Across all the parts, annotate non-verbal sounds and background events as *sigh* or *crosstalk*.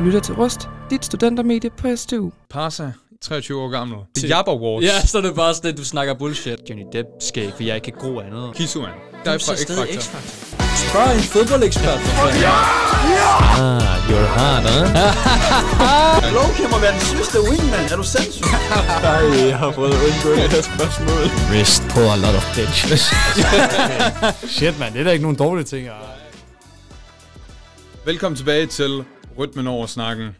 Du lytter til Rust, dit studentermedie på STU. Parsa, 23 år gammel. Det er Jab Awards. Ja, så er det bare sådan, at du snakker bullshit. Johnny Depp skal for jeg kan gro andet. Kisuan. Der er fra X-Factor. Spørg en fodboldekspert. Ja! Ja! Ah, you're hard, huh? *laughs* Loki må være den sidste wingman. Er du sindssyg? *laughs* Nej, jeg har fået at undgå det her spørgsmål. Rest på a lot of bitches. *laughs* Shit, man. Det er da ikke nogen dårlige ting. Velkommen tilbage til rytmen over snakken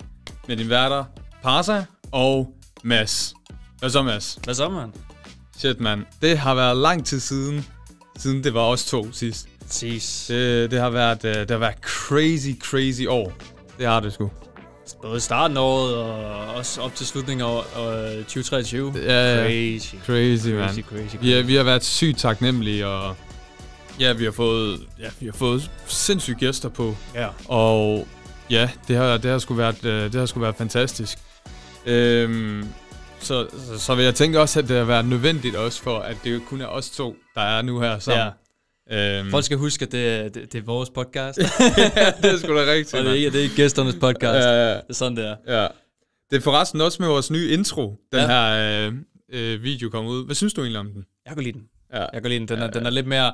med din værter, Parsa og Mads. Hvad så, Mads? Hvad så, mand? Shit, mand. Det har været lang tid siden, siden det var os to sidst. Præcis. Det, det, har været, øh, det har været crazy, crazy år. Det har det sgu. Både starten af året og også op til slutningen af 2023. Øh, ja, ja. Crazy. Crazy, man. Crazy, crazy, crazy. Ja, vi har været sygt taknemmelige, og ja, vi har fået, ja, vi har fået sindssyge gæster på. Ja. Og Ja, det har, det har sgu været, øh, det har sgu været fantastisk. Øhm, så, så, så vil jeg tænke også, at det har været nødvendigt også for, at det kun er os to, der er nu her sammen. Ja. Øhm. Folk skal huske, at det, det, det er vores podcast. *laughs* ja, det er sgu da rigtigt. Og det er, ikke, det er ikke gæsternes podcast. Ja, ja. Det er sådan, det er. Ja. Det er forresten også med vores nye intro, den ja. her øh, øh video kommer ud. Hvad synes du egentlig om den? Jeg kan lide den. Ja. Jeg kan lide den. Den, ja, er, ja. den er lidt mere...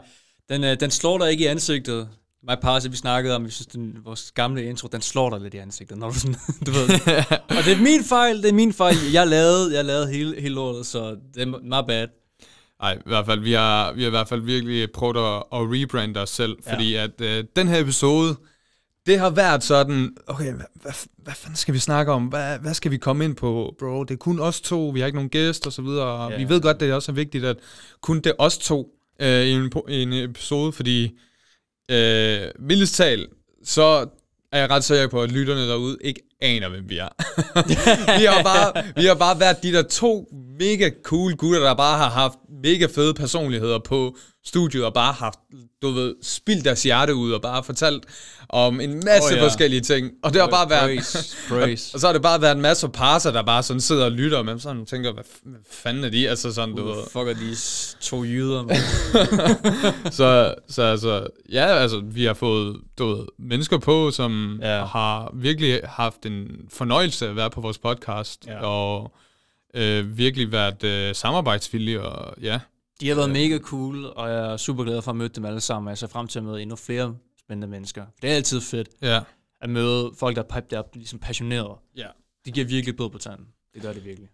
Den, øh, den slår dig ikke i ansigtet. My Party, vi snakkede om, vi synes, den, vores gamle intro, den slår dig lidt i ansigtet, når du sådan, *laughs* du ved. og det er min fejl, det er min fejl. Jeg lavede, jeg lavede hele, hele lortet, så det er my bad. Ej, i hvert fald, vi har, vi har i hvert fald virkelig prøvet at, at rebrande os selv, ja. fordi at øh, den her episode, det har været sådan, okay, hvad, hvad, hvad fanden skal vi snakke om? Hvad, hvad skal vi komme ind på, bro? Det er kun os to, vi har ikke nogen gæst og så videre. Vi ved godt, det er også vigtigt, at kun det er os to øh, i en, en episode, fordi Øh, mildest tal, så er jeg ret sikker på, at lytterne derude ikke aner, hvem vi er. *laughs* vi, har bare, vi har bare været de der to mega cool gutter, der bare har haft mega fede personligheder på studiet, og bare haft, du ved, spildt deres hjerte ud, og bare fortalt om en masse oh, ja. forskellige ting. Og det har bare været... Praise, praise. *laughs* og så har det bare været en masse parser, der bare sådan sidder og lytter med sådan tænker, hvad, hvad fanden er de? Altså sådan, du uh, ved... Fuck, er de to jyder, *laughs* så, så altså, ja, altså, vi har fået du ved, mennesker på, som ja. har virkelig haft en fornøjelse at være på vores podcast, ja. og øh, virkelig været øh, samarbejdsvillige, og ja... De har været mega cool, og jeg er super glad for at møde dem alle sammen. Jeg ser frem til at møde endnu flere spændende mennesker. Det er altid fedt ja. at møde folk, der er piped up, ligesom passionerede. Ja. Det giver virkelig blod på tanden. Det gør det virkelig.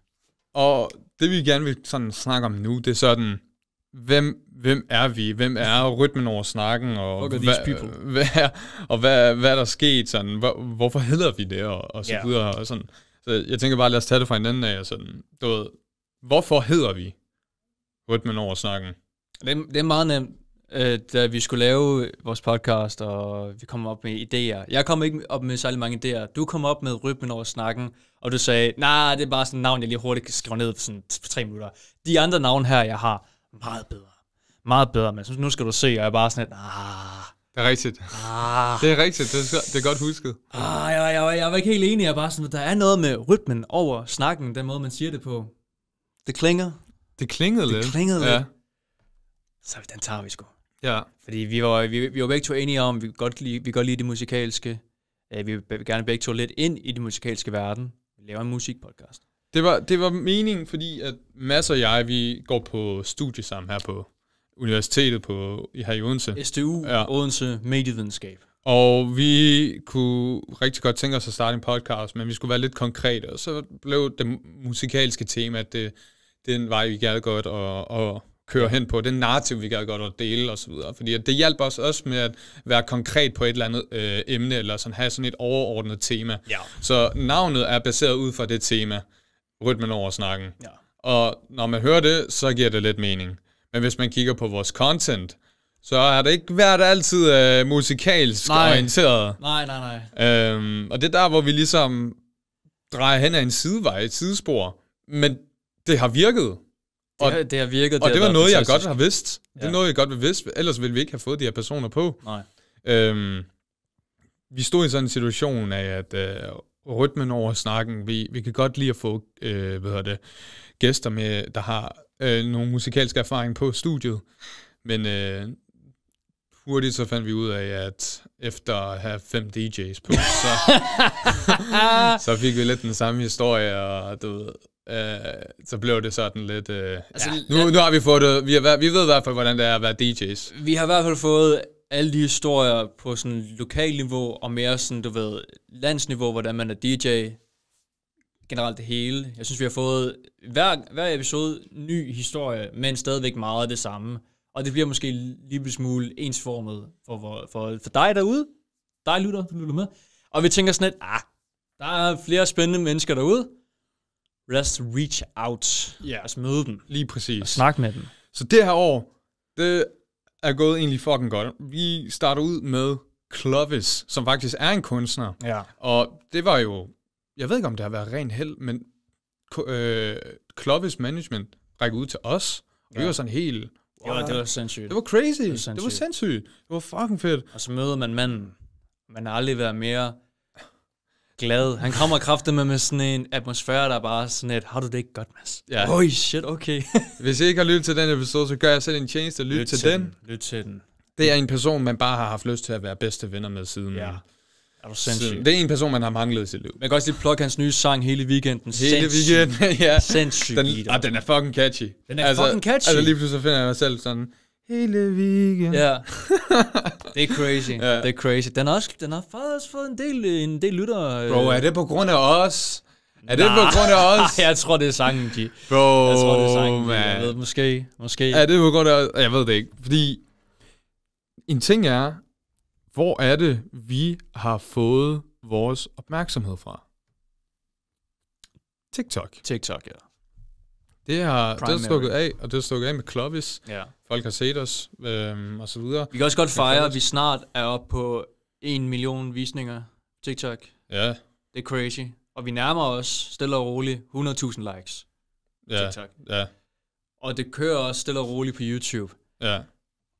Og det vi gerne vil sådan snakke om nu, det er sådan, hvem, hvem er vi? Hvem er *laughs* rytmen over snakken? Og, hva, *laughs* hvad, er, og hvad, hvad er der sket? Sådan, hvor, hvorfor hedder vi det? Og, og så yeah. videre. Og sådan. Så jeg tænker bare, lad os tage det fra anden af. Sådan, du ved, hvorfor hedder vi rytmen over snakken? Det, det er meget nemt øh, da vi skulle lave vores podcast, og vi kom op med idéer. Jeg kom ikke op med særlig mange idéer. Du kom op med rytmen over snakken, og du sagde, nej, nah, det er bare sådan et navn, jeg lige hurtigt kan skrive ned på sådan tre minutter. De andre navne her, jeg har, meget bedre. Meget bedre, men nu skal du se, og jeg er bare sådan et, ah, det er rigtigt. Ah. Det er rigtigt, det er, det er godt husket. Ah, jeg, jeg, jeg, jeg var ikke helt enig, jeg bare sådan, der er noget med rytmen over snakken, den måde, man siger det på. Det klinger. Det klingede det lidt. Det klingede ja. lidt. Så den tager vi sgu. Ja. Fordi vi var, vi, vi var begge to enige om, vi godt lide, vi godt lide det musikalske. Uh, vi vil gerne begge to lidt ind i den musikalske verden. Vi laver en musikpodcast. Det var, det var meningen, fordi at Mads og jeg, vi går på studie sammen her på universitetet på, her i Odense. SDU, ja. Odense Medievidenskab. Og vi kunne rigtig godt tænke os at starte en podcast, men vi skulle være lidt konkrete, og så blev det musikalske tema, at det, den vej, vi gerne godt og, og kører hen på, det narrativ, vi gerne godt at dele osv. Fordi det hjalp os også med at være konkret på et eller andet øh, emne, eller sådan have sådan et overordnet tema. Ja. Så navnet er baseret ud fra det tema, rytmen over snakken. Ja. Og når man hører det, så giver det lidt mening. Men hvis man kigger på vores content, så er det ikke været altid øh, musikalsk nej. orienteret. Nej, nej, nej. Øhm, og det er der, hvor vi ligesom drejer hen ad en sidevej, et sidespor. Men det har virket og, det, har, det har virket. Og det, det var noget, fantastisk. jeg godt har vidst. Det er noget, jeg godt vil vidste. Ellers ville vi ikke have fået de her personer på. Nej. Øhm, vi stod i sådan en situation af, at øh, rytmen over snakken, vi, vi kan godt lide at få øh, hvad hedder det, gæster med, der har øh, nogle musikalske erfaring på studiet. Men øh, hurtigt så fandt vi ud af, at efter at have fem DJ's på, så, *laughs* *laughs* så fik vi lidt den samme historie, og du ved, øh, så blev det sådan lidt... Øh, altså, ja. nu, nu har vi fået det, øh, vi, har, vi ved i hvert fald, hvordan det er at være DJ's. Vi har i hvert fald fået alle de historier på sådan lokal niveau, og mere sådan, du ved, landsniveau, hvordan man er DJ, generelt det hele. Jeg synes, vi har fået hver, hver episode ny historie, men stadigvæk meget af det samme. Og det bliver måske en lille smule ensformet for, for, for, for dig derude, dig lytter, du lytter med. Og vi tænker sådan lidt, ah, der er flere spændende mennesker derude, Let's reach out. Ja. Altså møde dem. Lige præcis. Og snakke med dem. Så det her år, det er gået egentlig fucking godt. Vi starter ud med Clovis, som faktisk er en kunstner. Ja. Og det var jo, jeg ved ikke om det har været ren held, men øh, Clovis Management rækker ud til os. Og ja. Vi var sådan helt... Wow. Jo, det var sindssygt. Det var crazy. Det var sindssygt. Det var, sindssygt. Det var fucking fedt. Og så møder man manden. Man har aldrig været mere glad. Han kommer kraftigt med, med sådan en atmosfære, der er bare sådan et, har du det ikke godt, Mads? Ja. Oj, shit, okay. *laughs* Hvis I ikke har lyttet til den episode, så gør jeg selv en tjeneste at lytte lyt til, til den. den. Lyt til den. Det er en person, man bare har haft lyst til at være bedste venner med siden. Ja. Er du sindssyg? Det er en person, man har manglet i sit liv. Man kan også lige plukke hans nye sang hele weekenden. Hele weekenden, *laughs* ja. Sindssyg den, ah, den er fucking catchy. Den er altså, fucking catchy. Altså lige pludselig finder jeg mig selv sådan, hele weekenden. Ja, *laughs* det er crazy, ja. det er crazy. Den har, også, den har faktisk fået en del, øh, en del lyttere. Øh. Bro, er det på grund af os? Er det på grund af *laughs* os? jeg tror, det er sangen, G. Bro, jeg tror, det er sangen, man. Jeg ved, måske, måske. Er det på grund af Jeg ved det ikke, fordi en ting er, hvor er det, vi har fået vores opmærksomhed fra? TikTok. TikTok, ja. Det har det er stukket af, og det har stukket af med Clovis. Ja. Folk har set os, øhm, og så videre. Vi kan også godt fejre, at vi snart er oppe på en million visninger TikTok. Ja. Det er crazy. Og vi nærmer os stille og roligt 100.000 likes. Ja. TikTok. Ja. Og det kører også stille og roligt på YouTube. Ja.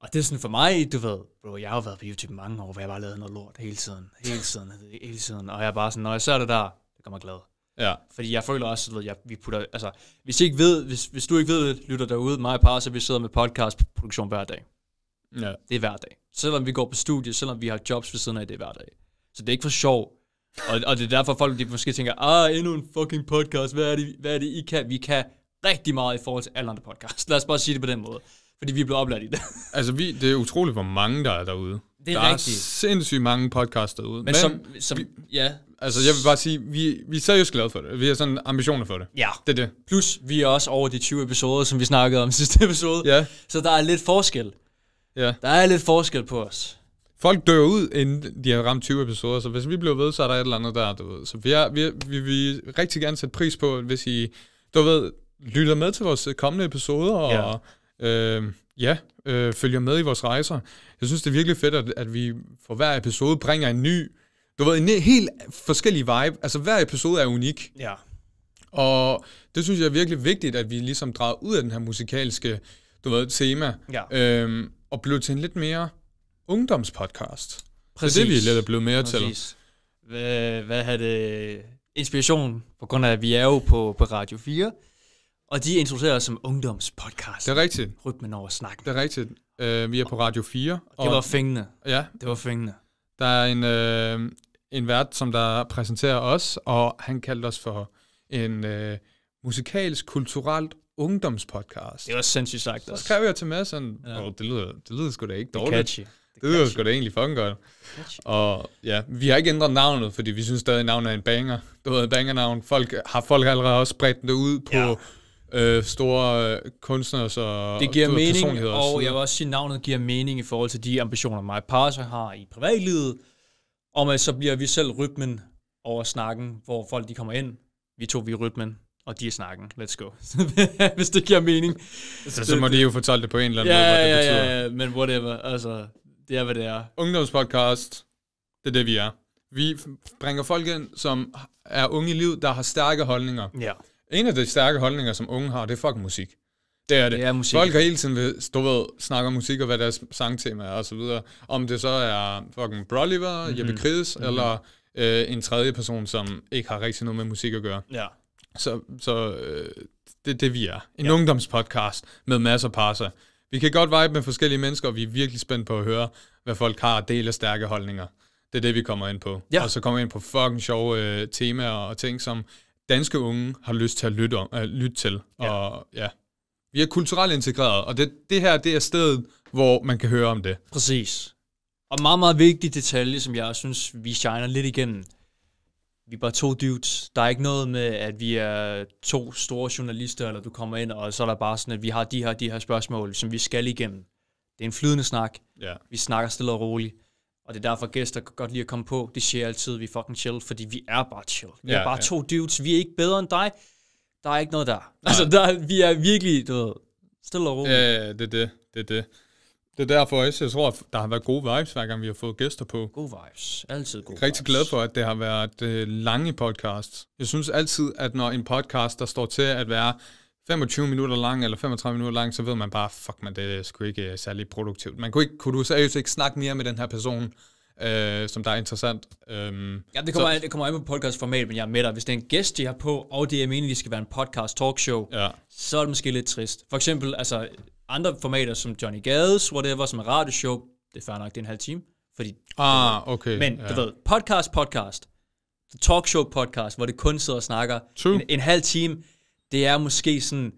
Og det er sådan for mig, du ved, bro, jeg har jo været på YouTube mange år, hvor jeg bare lavet noget lort hele tiden, hele tiden, hele tiden. Og jeg er bare sådan, når jeg ser det der, det gør mig glad. Ja. Fordi jeg føler også, at jeg, vi putter, altså, hvis, ikke ved, hvis, hvis du ikke ved, lytter derude, mig og par, så vi sidder med podcastproduktion hver dag. Ja. Det er hver dag. Selvom vi går på studie, selvom vi har jobs ved siden af, det er hver dag. Så det er ikke for sjov. Og, og det er derfor, folk de måske tænker, ah, endnu en fucking podcast, hvad er, det, hvad er det, I kan? Vi kan rigtig meget i forhold til alle andre podcasts. Lad os bare sige det på den måde. Fordi vi er blevet oplært i det. altså, vi, det er utroligt, hvor mange der er derude. Det er der rigtigt. er sindssygt mange podcasts derude. Men, men som, som vi, ja. Altså, jeg vil bare sige, vi, vi er seriøst glade for det. Vi har sådan ambitioner for det. Ja. Det er det. Plus, vi er også over de 20 episoder, som vi snakkede om *laughs* sidste episode. Ja. Så der er lidt forskel. Ja. Der er lidt forskel på os. Folk dør ud, inden de har ramt 20 episoder, så hvis vi bliver ved, så er der et eller andet der, du ved. Så vi, er, vi, vi vil rigtig gerne sætte pris på, hvis I, du ved, lytter med til vores kommende episoder, ja. og øh, ja, øh, følger med i vores rejser. Jeg synes, det er virkelig fedt, at, at vi for hver episode bringer en ny, du ved, en helt forskellig vibe. Altså, hver episode er unik. Ja. Og det synes jeg er virkelig vigtigt, at vi ligesom drager ud af den her musikalske, du ved, tema. Ja. Øhm, og blev til en lidt mere ungdomspodcast. Præcis. Det er det, vi lidt er blevet mere Præcis. til. Hvad, hvad har det... Inspiration, på grund af, at vi er jo på, på Radio 4. Og de introducerer os som ungdomspodcast. Det er rigtigt. Rytmen over snakken. Det er rigtigt. Uh, vi er på Radio 4. Og det var fængende. Ja. Det var fængende. Der er en, uh, en vært, som der præsenterer os, og han kaldte os for en uh, musikalsk, kulturelt ungdomspodcast. Det var sindssygt sagt Så skrev jeg til Mads sådan, ja. oh, det, lyder, det lyder sgu da ikke dårligt. Det, catchy. det, det lyder catchy. sgu da egentlig fucking godt. Og ja, vi har ikke ændret navnet, fordi vi synes stadig, at navnet er en banger. Du ved, banger-navn. Folk, har folk allerede også spredt det ud på... Ja øh, store øh, kunstnere så Det giver du, mening, og, og jeg vil også sige, at navnet giver mening i forhold til de ambitioner, mig Parse har i privatlivet, om at så bliver vi selv rytmen over snakken, hvor folk de kommer ind, vi tog vi rytmen, og de er snakken. Let's go. *laughs* Hvis det giver mening. Så, altså, så må det, de jo fortælle det på en eller anden ja, måde, hvad det ja, betyder. Ja, ja, men whatever. Altså, det er, hvad det er. Ungdomspodcast, det er det, vi er. Vi bringer folk ind, som er unge i liv, der har stærke holdninger. Ja. En af de stærke holdninger, som unge har, det er fucking musik. Det er det. det er musik. Folk har hele tiden ved, du ved, snakker om musik og hvad deres sangtema er og så videre. Om det så er fucking Broliver, mm-hmm. Jeppe Krids, mm-hmm. eller øh, en tredje person, som ikke har rigtig noget med musik at gøre. Ja. Så, så øh, det er det, vi er. En ja. ungdomspodcast med masser af parser. Vi kan godt vibe med forskellige mennesker, og vi er virkelig spændt på at høre, hvad folk har at dele stærke holdninger. Det er det, vi kommer ind på. Ja. Og så kommer vi ind på fucking sjove øh, temaer og ting, som danske unge har lyst til at lytte, om, at øh, lytte til. Ja. Og ja, vi er kulturelt integreret, og det, det her det er stedet, hvor man kan høre om det. Præcis. Og meget, meget vigtig detalje, som jeg synes, vi shiner lidt igennem. Vi er bare to dudes. Der er ikke noget med, at vi er to store journalister, eller du kommer ind, og så er der bare sådan, at vi har de her, de her spørgsmål, som vi skal igennem. Det er en flydende snak. Ja. Vi snakker stille og roligt. Og det er derfor, gæster kan godt lide at komme på. Det siger altid, at vi er fucking chill, fordi vi er bare chill. Vi ja, er bare ja. to dudes. Vi er ikke bedre end dig. Der er ikke noget der. Nej. Altså, der, vi er virkelig, du ved, stille og roligt. Ja, ja, det er det. Det er det. Det er derfor også, jeg tror, at der har været gode vibes, hver gang vi har fået gæster på. Gode vibes. Altid gode Jeg er rigtig vibes. glad for, at det har været øh, lange podcasts. Jeg synes altid, at når en podcast, der står til at være 25 minutter lang eller 35 minutter lang, så ved man bare, fuck man, det er sgu ikke øh, særlig produktivt. Man kunne, ikke, kunne du seriøst ikke snakke mere med den her person, øh, som der er interessant. Øhm, ja, det kommer, så, an, det kommer an på podcastformat, men jeg er med dig. Hvis det er en gæst, de har på, og det er meningen, de skal være en podcast talkshow, ja. så er det måske lidt trist. For eksempel altså, andre formater som Johnny Gades, whatever, som er radioshow, det er fair nok, det er en halv time. Fordi, ah, okay. Men ja. du ved, podcast, podcast, talkshow podcast, hvor det kun sidder og snakker en, en halv time, det er måske sådan,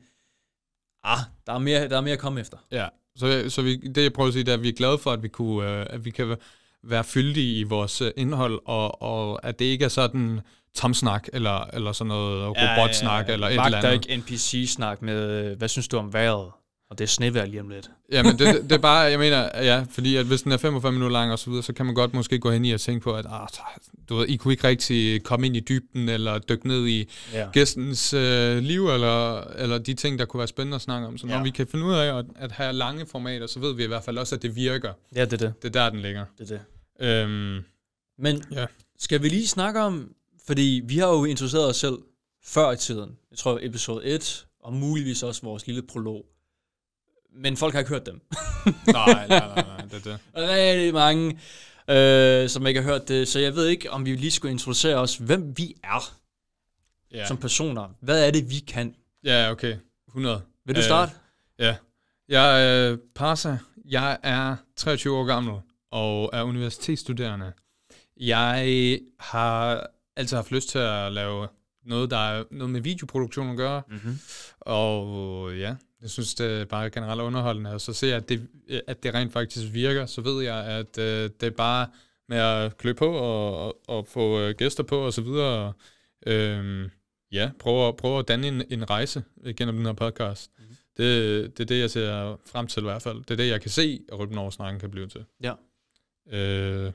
ah, der er mere, der er mere at komme efter. Ja, så, så vi, det jeg prøver at sige, det er, at vi er glade for, at vi, kunne, øh, at vi kan være fyldige i vores øh, indhold, og, og at det ikke er sådan tomsnak, eller, eller sådan noget robotsnak, ja, ja, ja. eller et Magt eller andet. der ikke NPC-snak med, øh, hvad synes du om vejret? Og det er snevær lige om lidt. men *laughs* det, det er bare, jeg mener, ja, fordi at hvis den er 45 minutter lang og så videre, så kan man godt måske gå hen i og tænke på, at ah, du ved, I kunne ikke rigtig komme ind i dybden, eller dykke ned i ja. gæstens øh, liv, eller, eller de ting, der kunne være spændende at snakke om. Så når ja. vi kan finde ud af at, at have lange formater, så ved vi i hvert fald også, at det virker. Ja, det er det. Det er der, den ligger. Det er det. Øhm, Men ja. skal vi lige snakke om, fordi vi har jo interesseret os selv før i tiden. Jeg tror, episode 1, og muligvis også vores lille prolog men folk har ikke hørt dem. *laughs* nej, nej, nej, nej, det er det. Rigtig mange, øh, som ikke har hørt det, så jeg ved ikke, om vi lige skulle introducere os, hvem vi er ja. som personer. Hvad er det, vi kan? Ja, okay. 100. Vil du starte? Øh, ja. Jeg er øh, Parsa. Jeg er 23 år gammel og er universitetsstuderende. Jeg har altid haft lyst til at lave noget, der er noget med videoproduktion at gøre. Mm-hmm. Og ja, jeg synes, det er bare generelt underholdende, og så ser jeg, at det, at det rent faktisk virker, så ved jeg, at øh, det er bare med at klø på og, og, og få øh, gæster på og så videre. Øhm, ja, prøve at, prøve at danne en, en rejse gennem den her podcast. Mm. Det, det er det, jeg ser frem til i hvert fald. Det er det, jeg kan se, at Rødben over snakken kan blive til. Ja. Øh,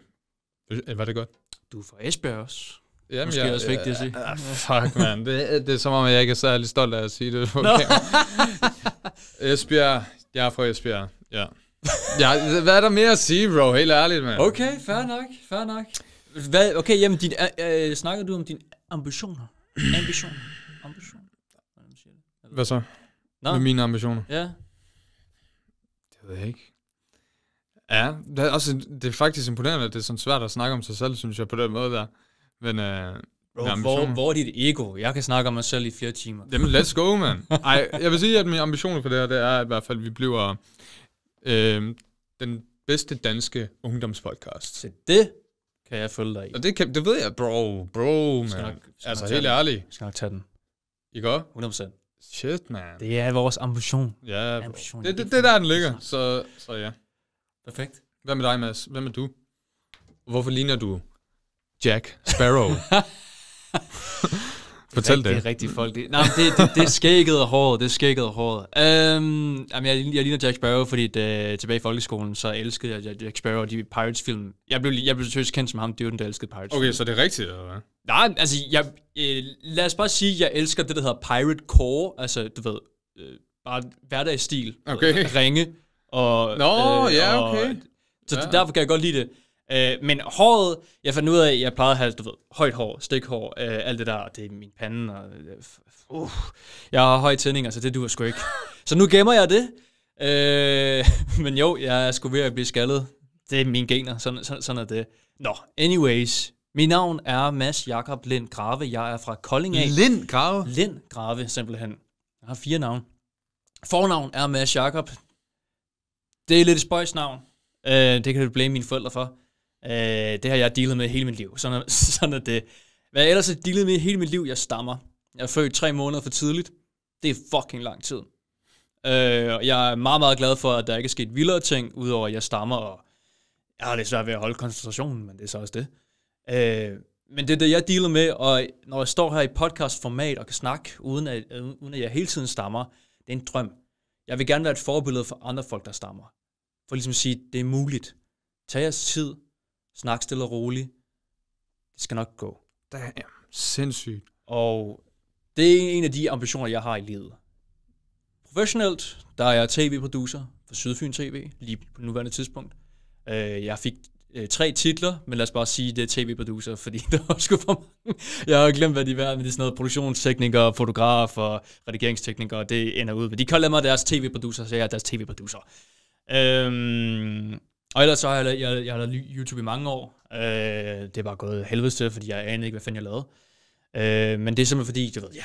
øh, var det godt? Du er fra Esbjerg også. Jamen, Måske jeg, også vigtigt at sige. Uh, fuck, man. Det, det er som om, jeg ikke er særlig stolt af at sige det. Okay. *laughs* Esbjerg. Jeg er fra Esbjerg, ja. ja. Hvad er der mere at sige, bro? Helt ærligt, mand. Okay, fair nok, fair nok. Hvad, okay, jamen, din, øh, øh snakker du om dine ambitioner? Ambitioner? Ambitioner? Hvad så? Nå. Med mine ambitioner? Ja. Det ved jeg ikke. Ja, det er, også, det er faktisk imponerende, at det er sådan svært at snakke om sig selv, synes jeg, på den måde der. Men øh, Bro, hvor, hvor er dit ego? Jeg kan snakke om mig selv i flere timer. Jamen, let's go, man. Ej, jeg vil sige, at min ambition for det her, det er at i hvert fald, vi bliver øh, den bedste danske ungdomspodcast. Så det kan jeg følge dig i. Og det, kan, det ved jeg, bro, bro, man. Skal nok, skal altså, helt ærligt. Jeg skal nok tage den. I går? 100%. Shit, man. Det er vores ambition. Ja, ambition. Det, det, det der, den ligger. Så, så ja. Perfekt. Hvad med dig, Mads? Hvad med du? Hvorfor ligner du Jack Sparrow? *laughs* *laughs* Fortæl rigtig, det. Rigtig folk. Det, nej, det, det, det er skægget og håret. Det er skægget og håret. Um, jamen, jeg, jeg ligner Jack Sparrow, fordi da, øh, tilbage i folkeskolen, så elskede jeg Jack Sparrow og de Pirates-film. Jeg blev, jeg blev selvfølgelig kendt som ham, det jo den, der elskede Pirates. Okay, så det er rigtigt, eller hvad? Nej, altså, jeg, øh, lad os bare sige, jeg elsker det, der hedder Pirate Core. Altså, du ved, øh, bare hverdagsstil. Okay. ringe. Og, Nå, øh, ja, okay. Og, så ja. derfor kan jeg godt lide det. Øh, men håret, jeg fandt ud af, at jeg plejede at have, du ved, højt hår, stikhår, øh, alt det der, det er min pande, og øh, uh, jeg har høje tændinger, så det duer sgu ikke. *laughs* Så nu gemmer jeg det, øh, *laughs* men jo, jeg er sgu ved at blive skaldet. Det er mine gener, sådan, sådan, sådan er det. Nå, anyways, mit navn er Mads Jakob Lind Grave, jeg er fra Kolding af. Lind Grave? Lind Grave, simpelthen. Jeg har fire navn. Fornavn er Mads Jakob. Det er lidt et spøjsnavn. Øh, det kan du blame mine forældre for. Øh, det har jeg dealet med hele mit liv. Sådan er, *laughs* sådan er det. Hvad jeg ellers har dealet med hele mit liv, jeg stammer. Jeg er født tre måneder for tidligt. Det er fucking lang tid. Øh, jeg er meget, meget glad for, at der ikke er sket vildere ting, udover at jeg stammer, og jeg har lidt svært ved at holde koncentrationen, men det er så også det. Øh, men det er det, jeg dealer med, og når jeg står her i podcastformat og kan snakke, uden at, uden at jeg hele tiden stammer, det er en drøm. Jeg vil gerne være et forbillede for andre folk, der stammer. For ligesom at sige, det er muligt. Tag jeres tid, Snak stille og roligt. Det skal nok gå. Det er sindssygt. Og det er en af de ambitioner, jeg har i livet. Professionelt, der er jeg tv-producer for Sydfyn TV, lige på nuværende tidspunkt. Øh, jeg fik øh, tre titler, men lad os bare sige, det er tv-producer, fordi det var sgu for mange. Jeg har glemt, hvad de var, men det er sådan noget produktionstekniker, fotograf og redigeringstekniker, det ender ud. Men de kalder mig deres tv-producer, så jeg er deres tv-producer. Øhm, og ellers så har jeg, jeg, jeg har lavet YouTube i mange år. Øh, det er bare gået helvedes til, fordi jeg anede ikke, hvad fanden jeg lavede. Øh, men det er simpelthen fordi, du ved, jeg,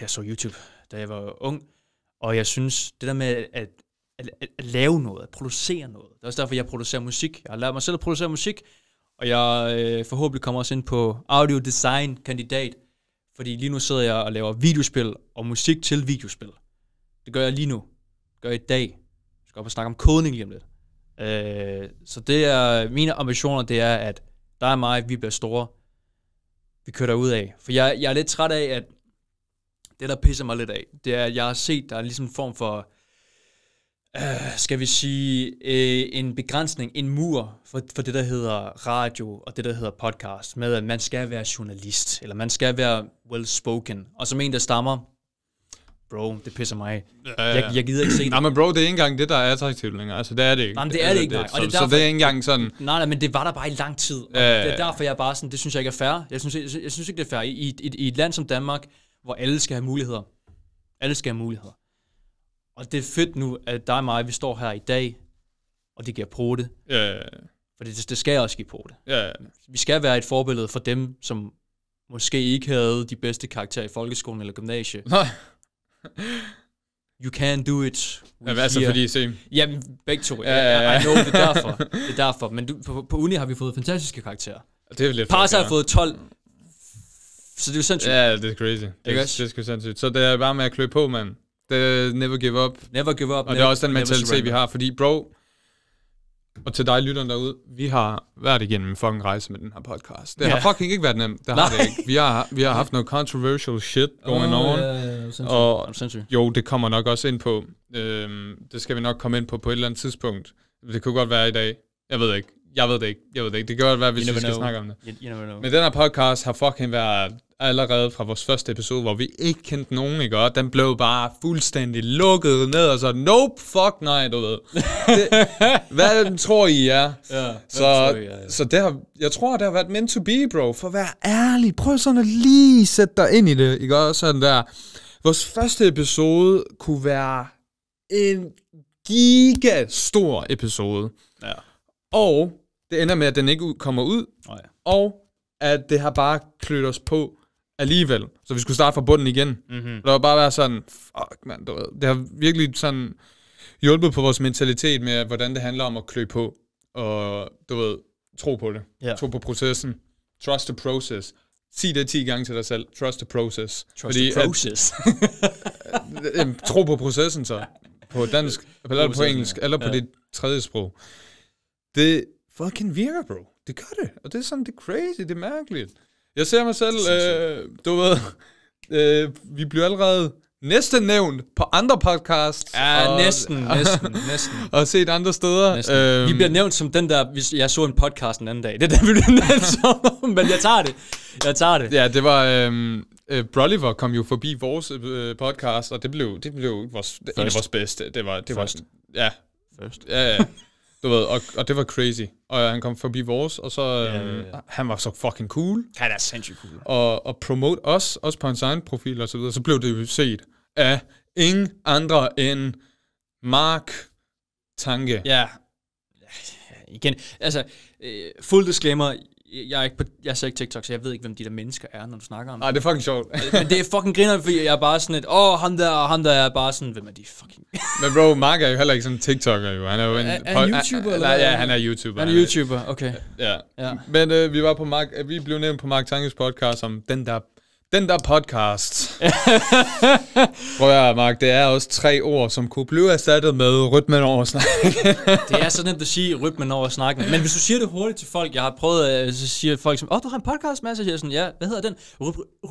jeg så YouTube, da jeg var ung. Og jeg synes, det der med at, at, at, at lave noget, at producere noget. Det er også derfor, jeg producerer musik. Jeg har lært mig selv at producere musik. Og jeg øh, forhåbentlig kommer også ind på audio design kandidat. Fordi lige nu sidder jeg og laver videospil og musik til videospil. Det gør jeg lige nu. Det gør jeg i dag. Jeg skal op og snakke om kodning lige om lidt. Øh, så det er, mine ambitioner, det er, at der er mig, vi bliver store, vi kører ud af. For jeg, jeg er lidt træt af, at det, der pisser mig lidt af, det er, at jeg har set, der er ligesom en form for, øh, skal vi sige, øh, en begrænsning, en mur for, for det, der hedder radio og det, der hedder podcast, med at man skal være journalist, eller man skal være well-spoken. Og som en, der stammer bro, det pisser mig af. Ja, ja, ja. Jeg, jeg gider ikke se det. Nej, men bro, det er ikke engang det, der er attraktivt længere. Altså, det er det ikke. Nej, men det er det ikke, Det, Og det er derfor, så det er ikke engang sådan... Nej, nej, men det var der bare i lang tid. Og ja, ja, ja. Det er derfor, jeg er bare sådan, det synes jeg ikke er fair. Jeg synes, jeg, jeg synes ikke, det er fair. I, i, I et land som Danmark, hvor alle skal have muligheder. Alle skal have muligheder. Og det er fedt nu, at dig og mig, vi står her i dag, og det giver på det. Ja, ja, ja. For det, det skal også give på det. Ja, ja. Vi skal være et forbillede for dem, som måske ikke havde de bedste karakterer i folkeskolen eller gymnasiet. Nej You can do it. Ja, hvad så fordi se? Jamen, begge to. Ja, ja, ja. I know, det er derfor. Det er derfor. Men du, på, på uni har vi fået fantastiske karakterer. Det er lidt Parser har fået 12. Så det er jo sindssygt. Ja, det er crazy. Det, det, det er sindssygt. Så det er bare med at klø på, mand. Det never give up. Never give up. Og never, det er også den mentalitet, vi har. Fordi, bro, og til dig, lytteren derude, vi har været igennem en fucking rejse med den her podcast. Det yeah. har fucking ikke været nemt. Det har Nej. det ikke. Vi har, vi har haft noget controversial shit going oh, on. Ja, ja, ja. Og jo, det kommer nok også ind på. Øhm, det skal vi nok komme ind på på et eller andet tidspunkt. Det kunne godt være i dag. Jeg ved ikke. Jeg ved det ikke. Jeg ved det ikke. Det kan godt være, hvis you vi skal know. snakke om det. You, never know. Men den her podcast har fucking været allerede fra vores første episode, hvor vi ikke kendte nogen, ikke? Og den blev bare fuldstændig lukket ned, og så, nope, fuck nej, du ved. det, hvad den tror I er? Ja, så, tror I, ja. så det har, jeg tror, det har været meant to be, bro. For at være ærlig, prøv sådan at lige sætte dig ind i det, ikke? Og sådan der. Vores første episode kunne være en gigastor episode. Ja. Og det ender med, at den ikke kommer ud, oh, ja. og at det har bare klødt os på alligevel. Så vi skulle starte fra bunden igen. Mm-hmm. Det var bare være sådan, fuck mand, du ved. Det har virkelig sådan hjulpet på vores mentalitet med, hvordan det handler om at klø på. Og du ved, tro på det. Yeah. Tro på processen. Trust the process. Sig det 10 gange til dig selv. Trust the process. Trust Fordi the process. At, *laughs* tro på processen så. På dansk, eller på engelsk, eller på ja. dit tredje sprog. Det fucking virker, bro. Det gør det, og det er sådan, det er crazy, det er mærkeligt. Jeg ser mig selv, øh, du ved, *laughs* øh, vi bliver allerede næsten nævnt på andre podcasts. Ja, og, næsten, *laughs* næsten, næsten. Og set andre steder. Øhm, vi bliver nævnt som den der, jeg så en podcast en anden dag, det er den, vi bliver nævnt *laughs* som, men jeg tager det, jeg tager det. Ja, det var, øhm, Uh, øh, Broliver kom jo forbi vores uh, podcast, og det blev, det blev vores, det, en af vores bedste. Det var, det var, ja. Først. Ja, ja. Du ved, og, og det var crazy. Og han kom forbi vores, og så... Ja, ja, øh, ja. Han var så fucking cool. Han er sindssygt cool. Og, og promote os, også på hans egen profil og så videre. Så blev det jo set af ingen andre end Mark Tanke. Ja. Igen, altså, øh, full fuld disclaimer, jeg, er ikke på, jeg ser ikke TikTok, så jeg ved ikke, hvem de der mennesker er, når du snakker om Nej, det er fucking sjovt. men det er *laughs* fucking griner, fordi jeg er bare sådan et, åh, oh, ham der og ham der er bare sådan, hvem er de fucking... *laughs* men bro, Mark er jo heller ikke sådan en TikToker, jo. Han er jo en... Er, er YouTuber? eller? Nej, ja, han er YouTuber. Han er YouTuber, okay. Ja. ja. Men øh, vi var på Mark, vi blev nævnt på Mark Tankes podcast om den der den der podcast. *laughs* Prøv at Mark, det er også tre ord, som kunne blive erstattet med rytmen over snakken. *laughs* det er så nemt at sige rytmen over snakken. Men hvis du siger det hurtigt til folk, jeg har prøvet, øh, så siger folk som, åh, oh, du har en podcast, Mads, og jeg sådan, ja, hvad hedder den?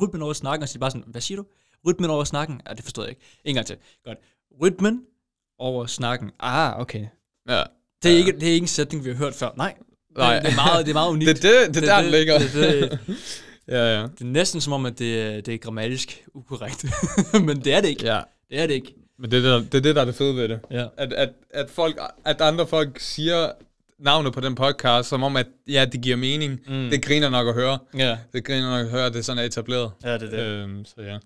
Rytmen over snakken, og så siger bare sådan, hvad siger du? Rytmen over snakken? Ja, det forstod jeg ikke. En gang til. Godt. Rytmen over snakken. Ah, okay. Ja. Det er, ja. ikke, det er ikke en sætning, vi har hørt før. Nej. Nej. Det, det, er, meget, det er meget *laughs* unikt. Det er det, det, det der, det, ligger. Det, det, Ja, ja. Det er næsten som om, at det, det er grammatisk ukorrekt. *laughs* Men det er det ikke. Ja. Det er det ikke. Men det er det, der, det er, det, der er det fede ved det. Ja. At, at, at, folk, at andre folk siger navnet på den podcast, som om, at ja, det giver mening. Mm. Det griner nok at høre. Ja. Det griner nok at høre, at det sådan er etableret. Ja, det er det. Øhm, så ja.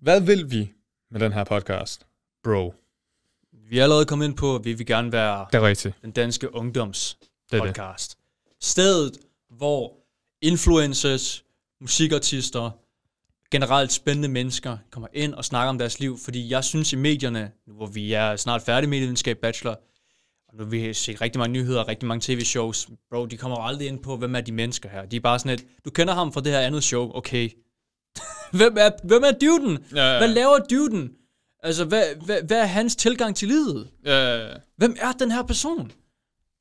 Hvad vil vi med den her podcast, bro? Vi er allerede kommet ind på, at vi vil gerne være det er den danske ungdoms podcast. Det det. Stedet, hvor influencers, musikartister, generelt spændende mennesker kommer ind og snakker om deres liv, fordi jeg synes i medierne, nu hvor vi er snart færdige med videnskab bachelor, og nu har vi set rigtig mange nyheder, rigtig mange tv-shows, bro, de kommer aldrig ind på, hvem er de mennesker her. De er bare sådan et, du kender ham fra det her andet show, okay. *laughs* hvem, er, hvem er duden? Ja, ja, ja. Hvad laver duden? Altså, hvad, hvad, hvad er hans tilgang til livet? Ja, ja, ja. Hvem er den her person?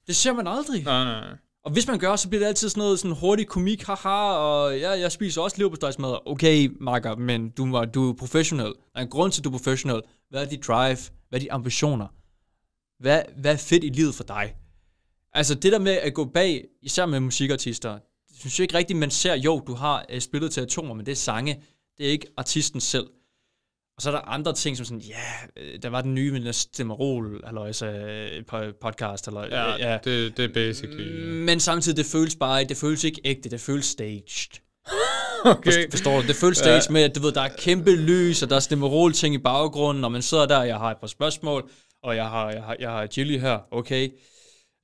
Det ser man aldrig. Nej, nej, nej. Og hvis man gør, så bliver det altid sådan noget sådan hurtig komik, haha, og ja, jeg spiser også leverpostejsmad. Okay, Marker, men du, var, du er professionel. Der er en grund til, at du er professionel. Hvad er dit drive? Hvad er dine ambitioner? Hvad, hvad er fedt i livet for dig? Altså det der med at gå bag, især med musikartister, det synes jeg ikke rigtigt, man ser, jo, du har øh, spillet til atomer, men det er sange, det er ikke artisten selv. Og så er der andre ting, som sådan, ja, yeah, øh, der var den nye med Stemmerol, eller altså øh, podcast, eller... Ja, øh, ja. Det, det er basically... Mm, men samtidig, det føles bare, det føles ikke ægte, det føles staged. *laughs* Okay. Forstår du? Det føles staged ja. med, at du ved, der er kæmpe lys, og der er stemmerol ting i baggrunden, og man sidder der, og jeg har et par spørgsmål, og jeg har, jeg har, jeg har Jilly her, okay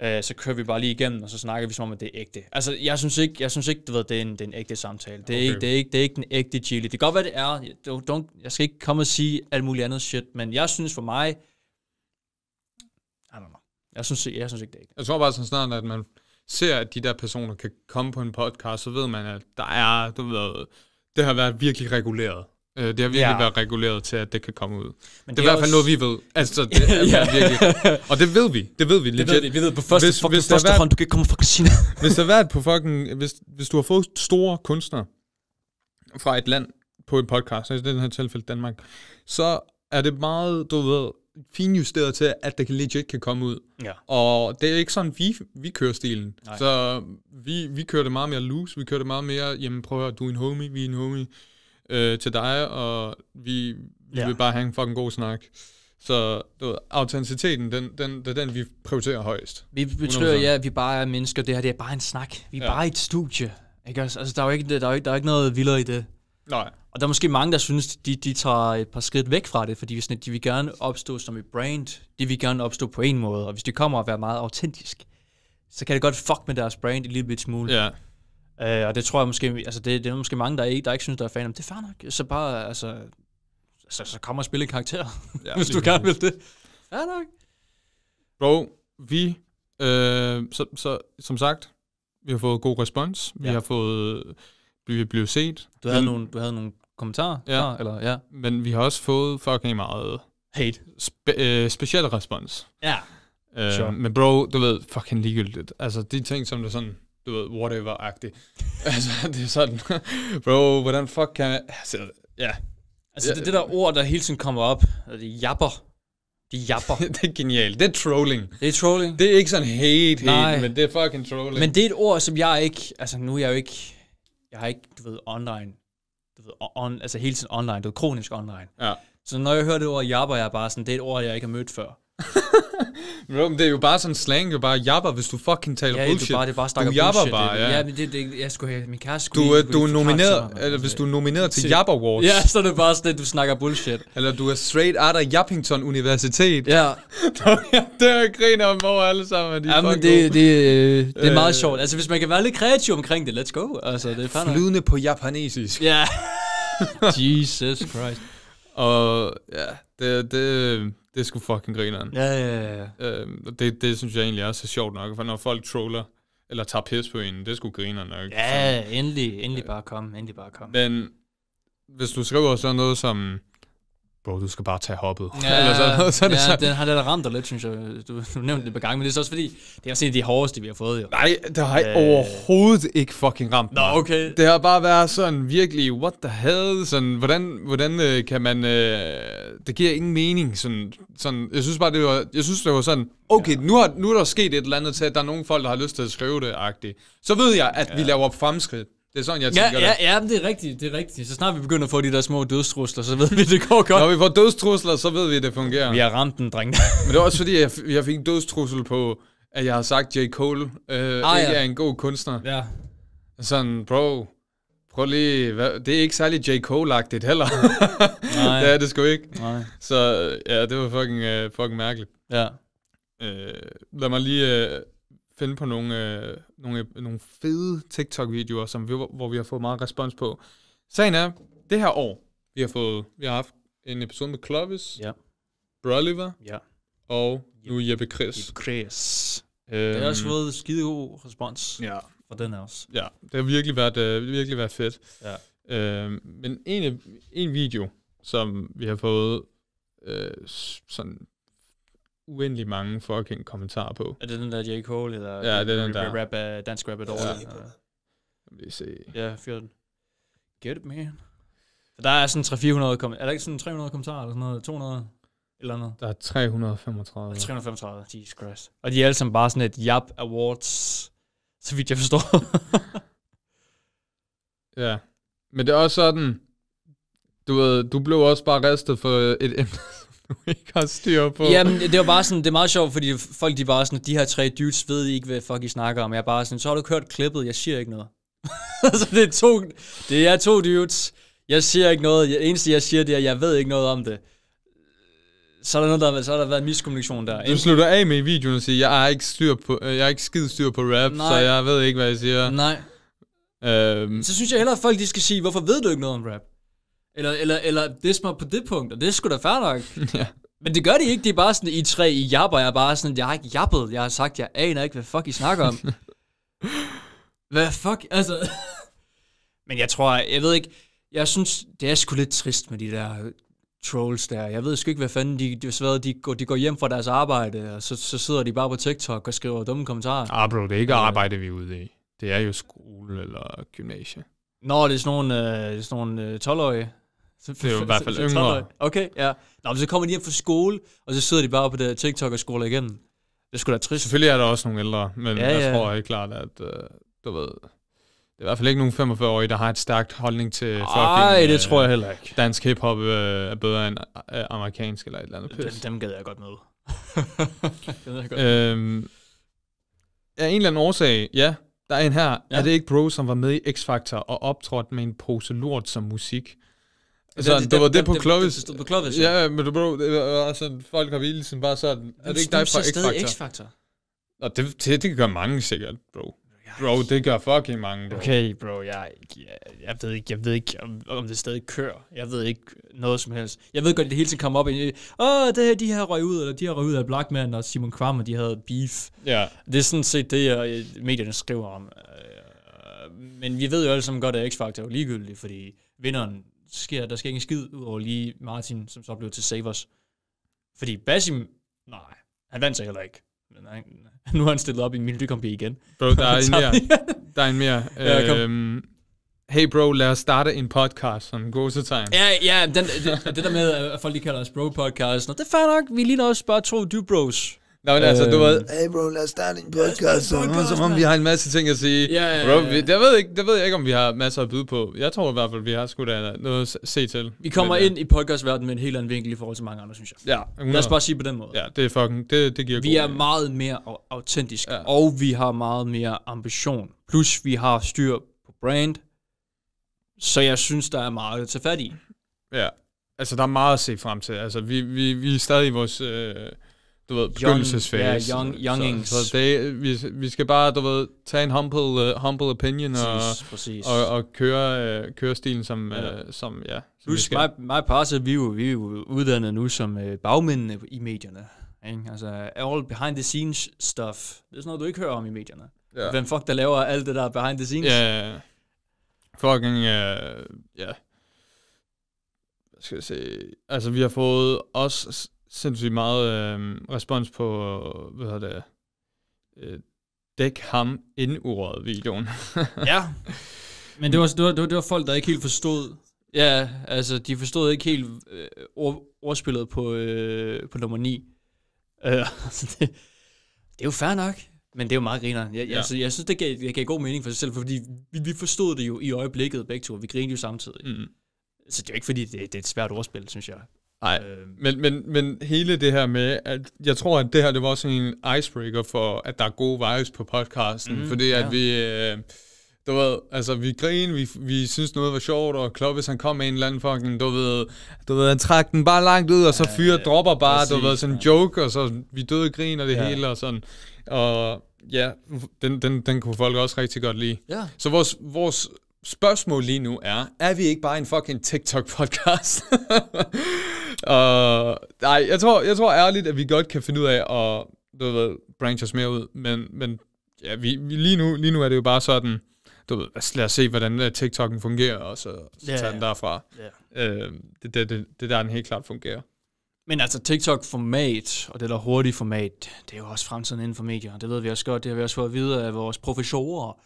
øh, så kører vi bare lige igennem, og så snakker vi som om, at det er ægte. Altså, jeg synes ikke, jeg synes ikke du ved, det er en, det er en ægte samtale. Det er, okay. ikke, det, er ikke, det er ikke den ægte chili. Det kan godt være, det er. Don't, don't, jeg skal ikke komme og sige alt muligt andet shit, men jeg synes for mig, I don't know. Jeg synes, jeg synes ikke, det er ægte. Jeg tror bare sådan snart, at man ser, at de der personer kan komme på en podcast, så ved man, at der er, du ved, det har været virkelig reguleret. Øh, det har virkelig ja. været reguleret til, at det kan komme ud. Men det, det er i hvert fald også... noget, vi ved. Altså, det er, *laughs* ja. virkelig. Og det ved vi. Det ved vi legit. Det ved, vi. vi ved på første, hvis, fucking hvis første været, hånd, du kan ikke komme fra Kina. *laughs* hvis der været på fucking... Hvis, hvis du har fået store kunstnere fra et land på en podcast, altså i den her tilfælde Danmark, så er det meget, du ved, finjusteret til, at det legit kan komme ud. Ja. Og det er ikke sådan, vi, vi kører stilen. Nej. Så vi, vi kører det meget mere loose, vi kører det meget mere, jamen prøv at du er en homie, vi er en homie øh, til dig, og vi, vi ja. vil bare have en fucking god snak. Så du ved, autenticiteten, den, den, den, den, vi prioriterer højst. Vi betyder, ja, at vi bare er mennesker. Det her det er bare en snak. Vi er ja. bare et studie. Ikke? Altså, der er jo ikke, der er ikke, der er ikke noget vildere i det. Nej. Og der er måske mange, der synes, de, de tager et par skridt væk fra det, fordi sådan, de vil gerne opstå som et brand. De vil gerne opstå på en måde, og hvis de kommer og være meget autentisk, så kan det godt fuck med deres brand en lille bit smule. Ja. Øh, og det tror jeg måske, altså det, det er måske mange, der ikke, der ikke synes, der er fan om. Det er fair nok. Så bare, altså, så, så kommer og spille karakter, ja, *laughs* hvis du gerne vil det. Ja, nok. Bro, vi, øh, så, så, som sagt, vi har fået god respons. Vi ja. har fået, vi blevet set. Du havde, vi, nogle, du havde nogle kommentarer? Ja. Der, eller, ja. Men vi har også fået fucking meget Hate. Spe, øh, speciel respons. Ja. Øh, sure. Men bro, du ved, fucking ligegyldigt. Altså, de ting, som der sådan du ved, whatever-agtig. *laughs* altså, det er sådan, *laughs* bro, hvordan fuck kan jeg... Altså, ja. Altså, det er det der ord, der hele tiden kommer op. Det japper. De japper. *laughs* det er genialt. Det er trolling. Det er trolling. Det er ikke sådan hate, hate, Nej. men det er fucking trolling. Men det er et ord, som jeg ikke... Altså, nu er jeg jo ikke... Jeg har ikke, du ved, online... Du ved, on, altså hele tiden online. Du er kronisk online. Ja. Så når jeg hører det ord japper, jeg er bare sådan, det er et ord, jeg ikke har mødt før. Bro, *laughs* men det er jo bare sådan slang, det er bare jabber, hvis du fucking taler ja, bullshit. Ja, det bare, det bare snakker du jabber bullshit. Bare, ja. ja, men det, det, jeg skulle have, min kæreste skulle Du, er, øh, du er nomineret, mig, eller hvis du er altså, nomineret til, til Jabber Awards. Ja, så er det bare sådan, at du snakker bullshit. Eller du er straight out af Jappington Universitet. Ja. *laughs* det er griner om over alle sammen. De ja, men det, det, det, øh, det er øh. meget sjovt. Altså, hvis man kan være lidt kreativ omkring det, let's go. Altså, det er Flydende på japanesisk. Ja. *laughs* Jesus Christ. Og ja, det, det, det er sgu fucking grineren. Ja, ja, ja. ja. Øh, det, det synes jeg egentlig også er sjovt nok, for når folk troller, eller tager pis på en, det skulle griner nok. Ja, så. endelig, endelig øh. bare kom, endelig bare kom. Men hvis du skriver sådan noget som, bro, du skal bare tage hoppet. Ja, *laughs* Eller sådan, sådan, ja så. den har da ramt dig lidt, synes jeg. Du, du nævnte det på gang, men det er så også fordi, det er også en af de hårdeste, vi har fået. Jo. Nej, det har øh... overhovedet ikke fucking ramt mig. Nå, okay. Det har bare været sådan virkelig, what the hell, sådan, hvordan, hvordan øh, kan man, øh, det giver ingen mening, sådan, sådan, jeg synes bare, det var, jeg synes, det var sådan, okay, ja. nu, har, nu er der sket et eller andet til, at der er nogle folk, der har lyst til at skrive det, agtigt. Så ved jeg, at ja. vi laver fremskridt. Det er sådan, jeg tænker ja, det. Ja, ja, men det er rigtigt, det er rigtigt. Så snart vi begynder at få de der små dødstrusler, så ved vi, det går godt. Når vi får dødstrusler, så ved vi, at det fungerer. Vi har ramt den, dreng. *laughs* men det var også fordi, jeg, jeg fik en dødstrussel på, at jeg har sagt, at J. Cole øh, ah, ikke ja. er en god kunstner. Ja. Sådan, bro, prøv lige, hvad, det er ikke særlig J. Cole-agtigt heller. *laughs* Nej. det er det sgu ikke. Nej. Så ja, det var fucking, uh, fucking mærkeligt. Ja. Øh, lad mig lige uh, finde på nogle øh, nogle, nogle fede TikTok-videoer, som vi, hvor vi har fået meget respons på. Sagen er, det her år, vi har fået, vi har haft en episode med Clovis, ja. Broliver, ja. og nu Jeppe Chris. Jeppe Chris. Øhm, det har også fået skide god respons ja. Og den er også. Ja, det har virkelig været, øh, virkelig været fedt. Ja. Øhm, men en, en video, som vi har fået øh, sådan uendelig mange fucking kommentarer på. Er det den der J. Cole, eller ja, det er den der. Rap af, dansk rap er dårlig? Ja. Vi se. Ja, fyr den. Get it, man. der er sådan 300-400 kommentarer. Er der ikke sådan 300 kommentarer, eller sådan noget? 200? Eller noget? Der er 335. 335, Jesus Christ. Og de er alle sammen bare sådan et Yap Awards, så vidt jeg forstår. *laughs* ja. Men det er også sådan, du ved, du blev også bare restet for et emne du *laughs* ikke har styr på. Jamen, det var bare sådan, det er meget sjovt, fordi folk de bare sådan, de her tre dudes ved ikke, hvad fuck I snakker om. Jeg er bare sådan, så har du kørt klippet, jeg siger ikke noget. *laughs* altså, det er to, det er to dudes. Jeg siger ikke noget. Det eneste, jeg siger, det er, jeg ved ikke noget om det. Så er der, noget, der, så er der været miskommunikation der. Du slutter af med i videoen og siger, jeg er ikke, styr på, jeg er ikke skide styr på rap, Nej. så jeg ved ikke, hvad jeg siger. Nej. Øhm. Så synes jeg hellere, at folk de skal sige, hvorfor ved du ikke noget om rap? Eller, eller, eller det mig på det punkt, og det er sgu da fair nok. *laughs* ja. Men det gør de ikke, de er bare sådan, I tre, I jabber, jeg er bare sådan, jeg har ikke jabbet, jeg har sagt, jeg aner ikke, hvad fuck I snakker om. *laughs* hvad fuck, altså... *laughs* Men jeg tror, jeg ved ikke, jeg synes, det er sgu lidt trist med de der øh, trolls der. Jeg ved sgu ikke, hvad fanden de, de, de, de, går, de går hjem fra deres arbejde, og så, så sidder de bare på TikTok og skriver dumme kommentarer. Ah bro, det er ikke øh. arbejde, vi er ude i. Det er jo skole eller gymnasie. Nå, det er sådan nogle, øh, sådan nogle øh, 12-årige. Så, det er jo i hvert fald så, yngre. Okay, ja. Nå, men så kommer de hjem fra skole, og så sidder de bare på det TikTok og scroller igen. Det skulle da trist. Selvfølgelig er der også nogle ældre, men ja, jeg ja. tror helt klart, at øh, du ved, det er i hvert fald ikke nogen 45-årige, der har et stærkt holdning til fucking... Nej, det øh, tror jeg heller ikke. Dansk hiphop øh, er bedre end øh, amerikansk eller et eller andet pis. Dem, dem gad jeg godt med. *laughs* jeg godt. Øhm, af en eller anden årsag, ja, der er en her. Ja. Er det ikke Bro, som var med i X-Factor og optrådte med en pose lort som musik? Altså, det, det, det, var det, på Clovis. Det stod på Clovis. Ja, men du bro, det var sådan, folk har vildt sådan ligesom bare sådan. Er det ikke dig fra X-Factor? X-Factor. Nå, det, det, det gør mange sikkert, bro. Bro, det gør fucking mange, bro. Okay, bro, jeg, jeg, jeg ved ikke, jeg ved ikke om, om det stadig kører. Jeg ved ikke noget som helst. Jeg ved godt, at det hele tiden kommer op i, åh, det her, de her røg ud, eller de her røg ud af Blackman og Simon Kvam, de havde beef. Ja. Det er sådan set det, jeg, medierne skriver om. Øh, men vi ved jo alle sammen godt, at X-Factor er ligegyldigt, fordi vinderen sker, der sker ingen skid skid, over lige Martin, som så blev til Savers. Fordi Basim, nej, han vandt sig heller ikke. Men nu har han stillet op i Mildy Compi igen. Bro, der er *laughs* en mere. Der er en mere. *laughs* ja, øhm, hey bro, lad os starte en podcast, som time. Ja, ja, den, det, det der med, at folk lige kalder os bro-podcast, det er fair nok, vi ligner også bare to du bros. Nå, men altså, du ved, øhm. hey bro, lad os starte en podcast, som, podcast som om vi har en masse ting at sige. Ja, ja, ja. Bro, vi, der, ved ikke, der ved jeg ikke, om vi har masser at byde på. Jeg tror i hvert fald, vi har sgu da noget at se til. Vi kommer men, ind ja. i podcastverdenen med en helt anden vinkel i forhold til mange andre, synes jeg. Ja. Lad os bare sige på den måde. Ja, det er fucking, det, det giver Vi er mening. meget mere autentiske, ja. og vi har meget mere ambition. Plus, vi har styr på brand. Så jeg synes, der er meget at tage fat i. Ja, altså der er meget at se frem til. Altså, vi, vi, vi er stadig i vores... Øh, du ved, begyndelsesfase. Ja, young, youngings. Så, så det, vi, vi skal bare, du ved, tage en humble, uh, humble opinion og, præcis. og, og køre, uh, øh, køre stilen som, ja. Uh, som ja. Som Plus, mig, mig og vi vi er jo uddannet nu som uh, bagmændene i medierne. Ikke? Altså, all behind the scenes stuff. Det er sådan noget, du ikke hører om i medierne. Ja. Hvem fuck, der laver alt det der behind the scenes? Ja, ja, ja. Fucking, ja. Uh, yeah. Skal jeg se. Altså, vi har fået os sindssygt meget øh, respons på, hvad hedder det, øh, dæk ham indordet videoen. *laughs* ja, men det var, det, var, det, var, folk, der ikke helt forstod. Ja, altså de forstod ikke helt øh, ord, ordspillet på, øh, på nummer 9. Øh, *laughs* altså, det, det er jo fair nok, men det er jo meget griner. Jeg, ja. altså, jeg synes, det gav, det gav god mening for sig selv, fordi vi, vi forstod det jo i øjeblikket begge to, vi grinede jo samtidig. Mm. Så det er jo ikke, fordi det, det er et svært ordspil, synes jeg. Nej, øh, men, men, men hele det her med, at jeg tror, at det her det var også en icebreaker for, at der er gode vibes på podcasten, mm, fordi ja. at vi... Øh, du ved, altså vi grinede, vi, vi synes noget var sjovt, og Kloppes han kom med en eller anden fucking, du ved, du ved, han trak den bare langt ud, og så fyre ja, dropper bare, præcis, du ved, sådan en ja. joke, og så vi døde grin og det ja. hele, og sådan, og ja, den, den, den kunne folk også rigtig godt lide. Ja. Så vores, vores spørgsmål lige nu er, er vi ikke bare en fucking TikTok-podcast? *laughs* Uh, nej, jeg tror, jeg tror ærligt, at vi godt kan finde ud af at du ved, branche os mere ud, men, men ja, vi, vi, lige, nu, lige nu er det jo bare sådan, du ved, lad os se, hvordan øh, TikTok'en fungerer, og så, så ja, tager ja. den derfra. Ja. Øh, det, det, det, det der, den helt klart fungerer. Men altså TikTok-format, og det der hurtige format, det er jo også fremtiden inden for medier. Det ved vi også godt, det har vi også fået at vide af vores professorer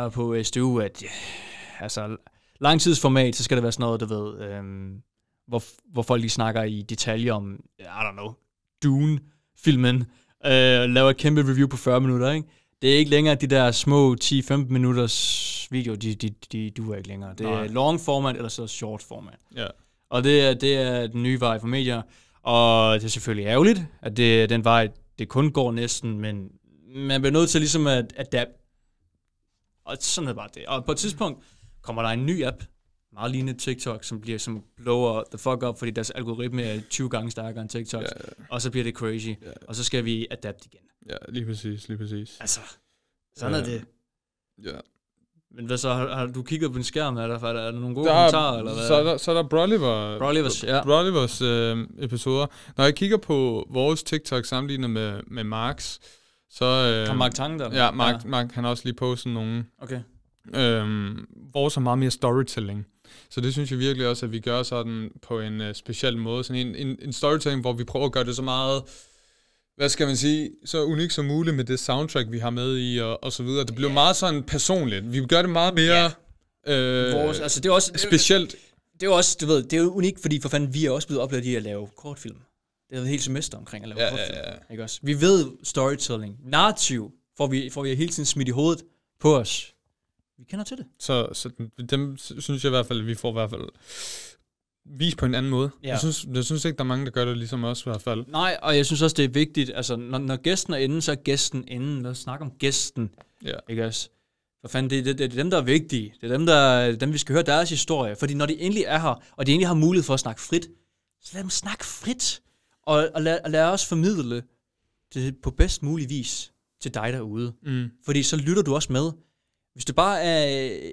her på SDU, at ja, altså langtidsformat, så skal det være sådan noget, du ved, øhm, hvor, hvor folk lige snakker i detaljer om, I don't know, Dune-filmen, øh, laver et kæmpe review på 40 minutter, ikke? Det er ikke længere de der små 10-15 minutters video, de, de, de duer ikke længere. Det Nej. er long format, eller så short format. Ja. Og det er, det er den nye vej for medier, og det er selvfølgelig ærgerligt, at det er den vej, det kun går næsten, men man bliver nødt til ligesom at adapt. Og sådan er bare det. Og på et tidspunkt kommer der en ny app, meget lignende TikTok, som bliver som blower the fuck up, fordi deres algoritme er 20 gange stærkere end TikTok, ja, ja. og så bliver det crazy, ja. og så skal vi adapte igen. Ja, lige præcis, lige præcis. Altså, sådan ja. er det. Ja. Men hvad så, har, har du kigget på en skærm, er der, er der, er der nogle gode der kommentarer, eller hvad? Så er der, så er der Brolivers, Brolivers, ja. Brolivers øh, episoder. Når jeg kigger på vores TikTok sammenlignet med, med Marks, så... Øh, har Mark Tang der? Ja, Mark, ja. Mark, han har også lige postet nogle. Okay. Øhm, vores er meget mere storytelling. Så det synes jeg virkelig også, at vi gør sådan på en øh, speciel måde. Sådan en, en, en storytelling, hvor vi prøver at gøre det så meget hvad skal man sige, så unikt som muligt med det soundtrack, vi har med i, og, og så videre. Det blev yeah. meget sådan personligt. Vi gør det meget mere yeah. øh, Vores, altså det er også, specielt. Det er jo også, du ved, det er unikt, fordi for fanden, vi er også blevet oplevet i at lave kortfilm. Det har et helt semester omkring at lave ja, kortfilm. Ja, ja. Ikke også? Vi ved storytelling. Narrativ får vi, får vi hele tiden smidt i hovedet på os vi kender til det. Så, så dem synes jeg i hvert fald, at vi får i hvert fald vist på en anden måde. Ja. Jeg, synes, jeg synes ikke, der er mange, der gør det ligesom os i hvert fald. Nej, og jeg synes også, det er vigtigt, altså når, når gæsten er inde, så er gæsten inde. Lad os snakke om gæsten, ja. ikke også? For fanden, det, det, det, er dem, der er vigtige. Det er dem, der, dem, vi skal høre deres historie. Fordi når de endelig er her, og de egentlig har mulighed for at snakke frit, så lad dem snakke frit. Og, og, lad, og lad os formidle det på bedst mulig vis til dig derude. Mm. Fordi så lytter du også med. Hvis det bare er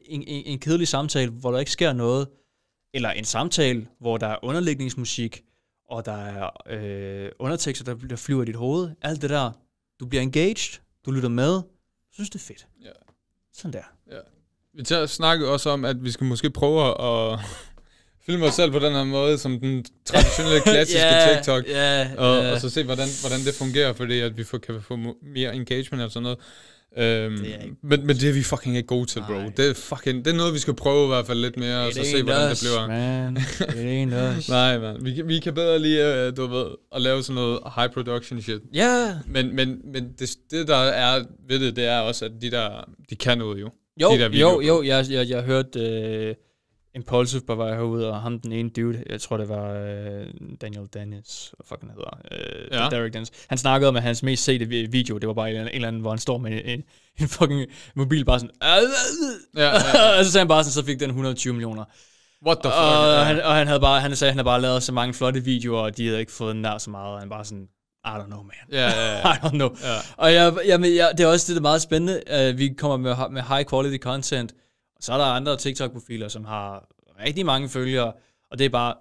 en, en, en kedelig samtale, hvor der ikke sker noget, eller en samtale, hvor der er underlægningsmusik, og der er øh, undertekster, der, der flyver i dit hoved, alt det der, du bliver engaged, du lytter med, synes det er fedt. Ja. Sådan der. Ja. Vi tager snakket også om, at vi skal måske prøve at *laughs* filme os selv på den her måde, som den traditionelle, *laughs* klassiske yeah, TikTok, yeah, og, yeah. og så se, hvordan, hvordan det fungerer, fordi at vi får, kan vi få mere engagement og sådan noget. Øhm, det ikke... men, men det er vi fucking ikke gode til, bro. Nej. Det er, fucking, det er noget, vi skal prøve i hvert fald lidt mere, og så se, hvordan us, det bliver. Man. Det er *laughs* us. Nej, man. Vi, vi kan bedre lige, uh, du ved, at lave sådan noget high production shit. Ja. Yeah. Men, men, men det, det, der er ved det, det er også, at de der, de kan noget jo. Jo, de der jo, jo. Jeg, jeg, jeg hørte... Øh Impulsive på vej herude, og ham den ene dude, jeg tror det var uh, Daniel Dennis, hvad fucking hedder, uh, ja. Derek Dennis. Han snakkede om, at hans mest sete video, det var bare en, en eller anden, hvor han står med en, en fucking mobil, bare sådan, ja, ja, ja. *laughs* og så sagde han bare sådan, så fik den 120 millioner. What the fuck? Og, og, han, og han, havde bare, han sagde, at han havde bare lavet så mange flotte videoer, og de havde ikke fået der så meget, og han bare sådan, i don't know, man. Yeah, yeah, yeah. I don't know. Yeah. Og jeg, jeg, jeg, det er også det, der er meget spændende. Uh, vi kommer med, med high quality content, og så er der andre TikTok-profiler, som har rigtig mange følgere, og det er bare...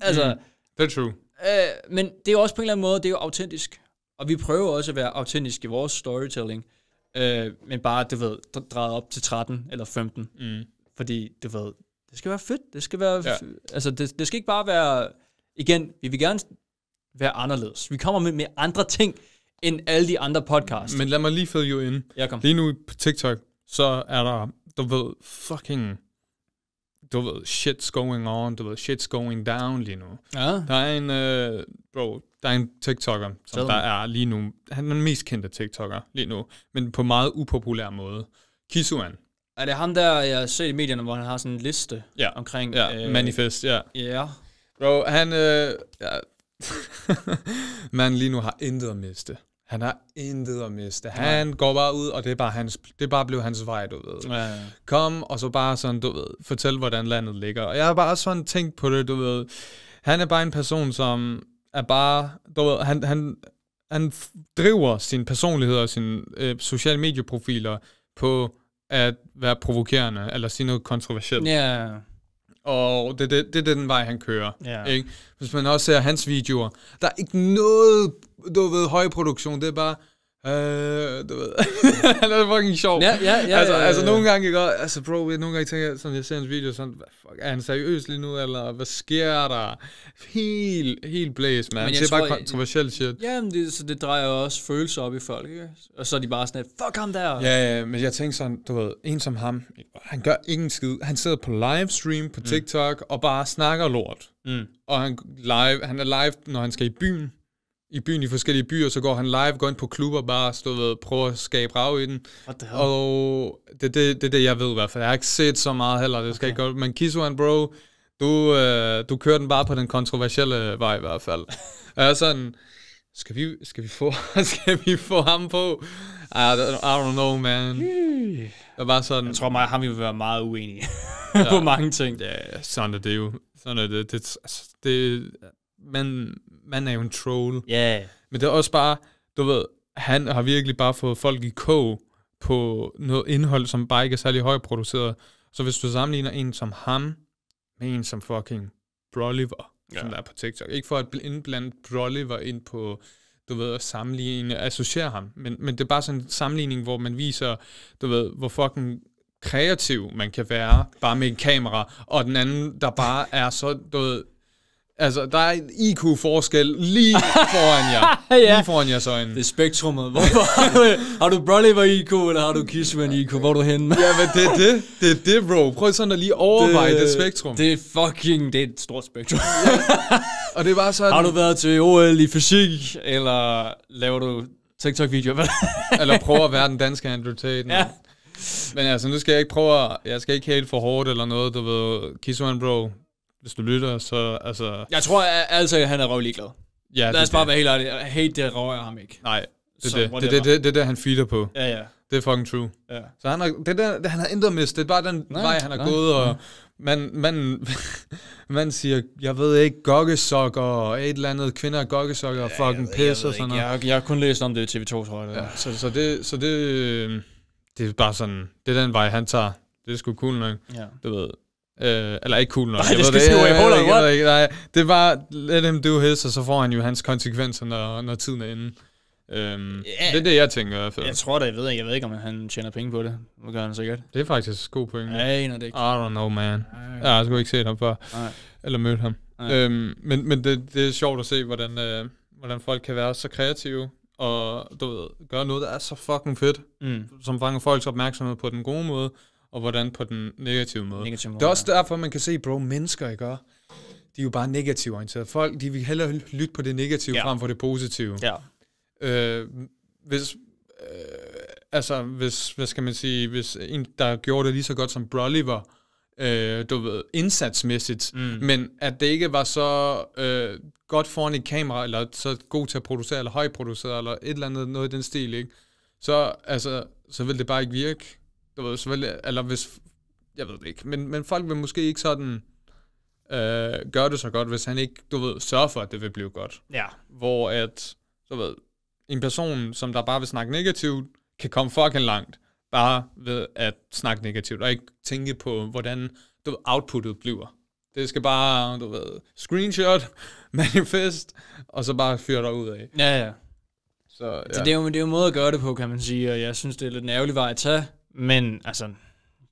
Altså, mm. det er true. Øh, men det er jo også på en eller anden måde, det er jo autentisk. Og vi prøver også at være autentiske i vores storytelling. Øh, men bare, du ved, drejet op til 13 eller 15. Mm. Fordi, du ved, det skal være fedt. Det skal være... Ja. Altså, det, det skal ikke bare være... Igen, vi vil gerne være anderledes. Vi kommer med, med andre ting end alle de andre podcasts. Men lad mig lige følge jo ind. Lige nu på TikTok, så er der, du ved, fucking, du ved, shit's going on, du ved, shit's going down lige nu. Ja. Der er en, uh, bro, der er en TikToker, som Selv. der er lige nu, han er den mest kendte TikToker lige nu, men på meget upopulær måde. Kisuan. Er det ham der, jeg har set i medierne, hvor han har sådan en liste ja. omkring... Ja, øh, manifest, ja. Ja. Yeah. Bro, han... Øh, ja. *laughs* Man lige nu har intet at miste. Han har intet at miste. Han Nej. går bare ud, og det er bare, hans, det er bare blev hans vej, du ved. Ja, ja. Kom, og så bare sådan, du ved, fortæl, hvordan landet ligger. Og jeg har bare sådan tænkt på det, du ved. Han er bare en person, som er bare, du ved, han, han, han driver sin personlighed og sine øh, sociale medieprofiler på at være provokerende, eller sige noget kontroversielt. Ja og det, det, det er den vej, han kører. Yeah. Ikke? Hvis man også ser hans videoer, der er ikke noget, du ved, høj produktion, det er bare Øh, du ved. det *laughs* er fucking sjovt. Ja, ja, ja. Altså, ja, altså, ja, ja. altså nogle gange, ikke? Altså, bro, nogle gange tænker jeg, sådan, jeg ser hans video, sådan, hvad fuck, er han seriøs lige nu, eller hvad sker der? Helt, helt blæst, man. Men jeg det er bare kontroversielt shit. Ja, men det, så det drejer også følelser op i folk, ikke? Og så er de bare sådan, at fuck ham der. Ja, ja, men jeg tænker sådan, du ved, en som ham, han gør ingen skid. Han sidder på livestream på mm. TikTok mm. og bare snakker lort. Mm. Og han, live, han er live, når han skal i byen i byen i forskellige byer, så går han live, går ind på klubber, bare stå ved, prøver at skabe rav i den. Og det er det, det, det, jeg ved i hvert fald. Jeg har ikke set så meget heller, det skal okay. ikke Men and bro, du, øh, du kører den bare på den kontroversielle vej i hvert fald. *laughs* og er sådan, skal vi, skal vi, få, *laughs* skal vi få ham på? I don't, I don't know, man. Jeg, var sådan, jeg tror, mig han vi vil være meget uenige *laughs* ja, på mange ting. Ja, sådan er det jo. Sådan er det. det, det, altså, det men man er jo en troll. Ja. Yeah. Men det er også bare, du ved, han har virkelig bare fået folk i kog på noget indhold, som bare ikke er særlig højproduceret. Så hvis du sammenligner en som ham med en som fucking Broliver, yeah. som der er på TikTok. Ikke for at indblande Broliver ind på, du ved, at sammenligne, associere ham. Men, men det er bare sådan en sammenligning, hvor man viser, du ved, hvor fucking kreativ man kan være, bare med en kamera, og den anden, der bare er så, du ved, Altså, der er en IQ-forskel lige foran jer. *laughs* ja. Lige foran jeres øjne. Det er spektrummet. Hvorfor, *laughs* har du Brolly IQ, eller har du Kishman IQ? Hvor er du henne? ja, men det er det. Det er det, bro. Prøv sådan at lige overveje det, det spektrum. Det er fucking... Det er et stort spektrum. *laughs* Og det er bare sådan... Har du været til OL i fysik, eller laver du TikTok-videoer? eller prøver at være den danske Andrew Tate? Ja. Men altså, nu skal jeg ikke prøve at... Jeg skal ikke helt for hårdt eller noget, du ved. Kishman, bro hvis du lytter, så altså... Jeg tror altså, at han er røvlig glad. Ja, Lad os bare det. være helt ærlige. Hate, det rører ham ikke. Nej, det er det. Det, det, det, det, der, han feeder på. Ja, ja. Det er fucking true. Ja. Så han har, det der, han har intet mistet. Det er bare den nej, vej, han har nej, gået, og man, man, *laughs* man siger, jeg ved ikke, gokkesokker, og et eller andet, kvinder er gokkesokker, og ja, fucking pis og sådan noget. Jeg, jeg har kun læst om det i TV2, tror jeg. Det ja. Så, så, det, så det, øhm, det er bare sådan, det er den vej, han tager. Det er sgu cool nok. Ja. Du ved, Øh, eller ikke cool nok. Nej, det skal skrive i Nej, det var, let him do his, og så får han jo hans konsekvenser, når, når tiden er inde. Øhm, yeah. det er det, jeg tænker i hvert fald. Jeg tror da, jeg ved, jeg ved ikke, om han tjener penge på det. Det gør han sikkert? Det er faktisk god point. Nej, når det ikke. I don't know, man. Ej. Jeg har sgu ikke set ham før. Nej. Eller mødt ham. Øhm, men men det, det er sjovt at se, hvordan, øh, hvordan folk kan være så kreative, og du ved, gøre noget, der er så fucking fedt, mm. som fanger folks opmærksomhed på den gode måde, og hvordan på den negative måde. Negative måde det er også derfor, man kan se, bro, mennesker, ikke? De er jo bare negative orienterede. Folk, de vil hellere lytte på det negative ja. frem for det positive. Ja. Øh, hvis, øh, altså, hvis, hvad skal man sige, hvis en, der gjorde det lige så godt som Broly var, øh, du ved, indsatsmæssigt, mm. men at det ikke var så øh, godt foran et kamera, eller så god til at producere, eller højproducere, eller et eller andet, noget i den stil, ikke? Så, altså, så vil det bare ikke virke du ved, selvfølgelig, eller hvis, jeg ved det ikke, men, men folk vil måske ikke sådan øh, gøre det så godt, hvis han ikke, du ved, sørger for, at det vil blive godt. Ja. Hvor at, du ved, en person, som der bare vil snakke negativt, kan komme fucking langt, bare ved at snakke negativt, og ikke tænke på, hvordan du ved, outputtet bliver. Det skal bare, du ved, screenshot, *laughs* manifest, og så bare fyre dig ud af. Ja, ja. Så, altså, ja. Så det, er jo, det er jo en måde at gøre det på, kan man sige, og jeg synes, det er lidt en ærgerlig vej at tage, men altså,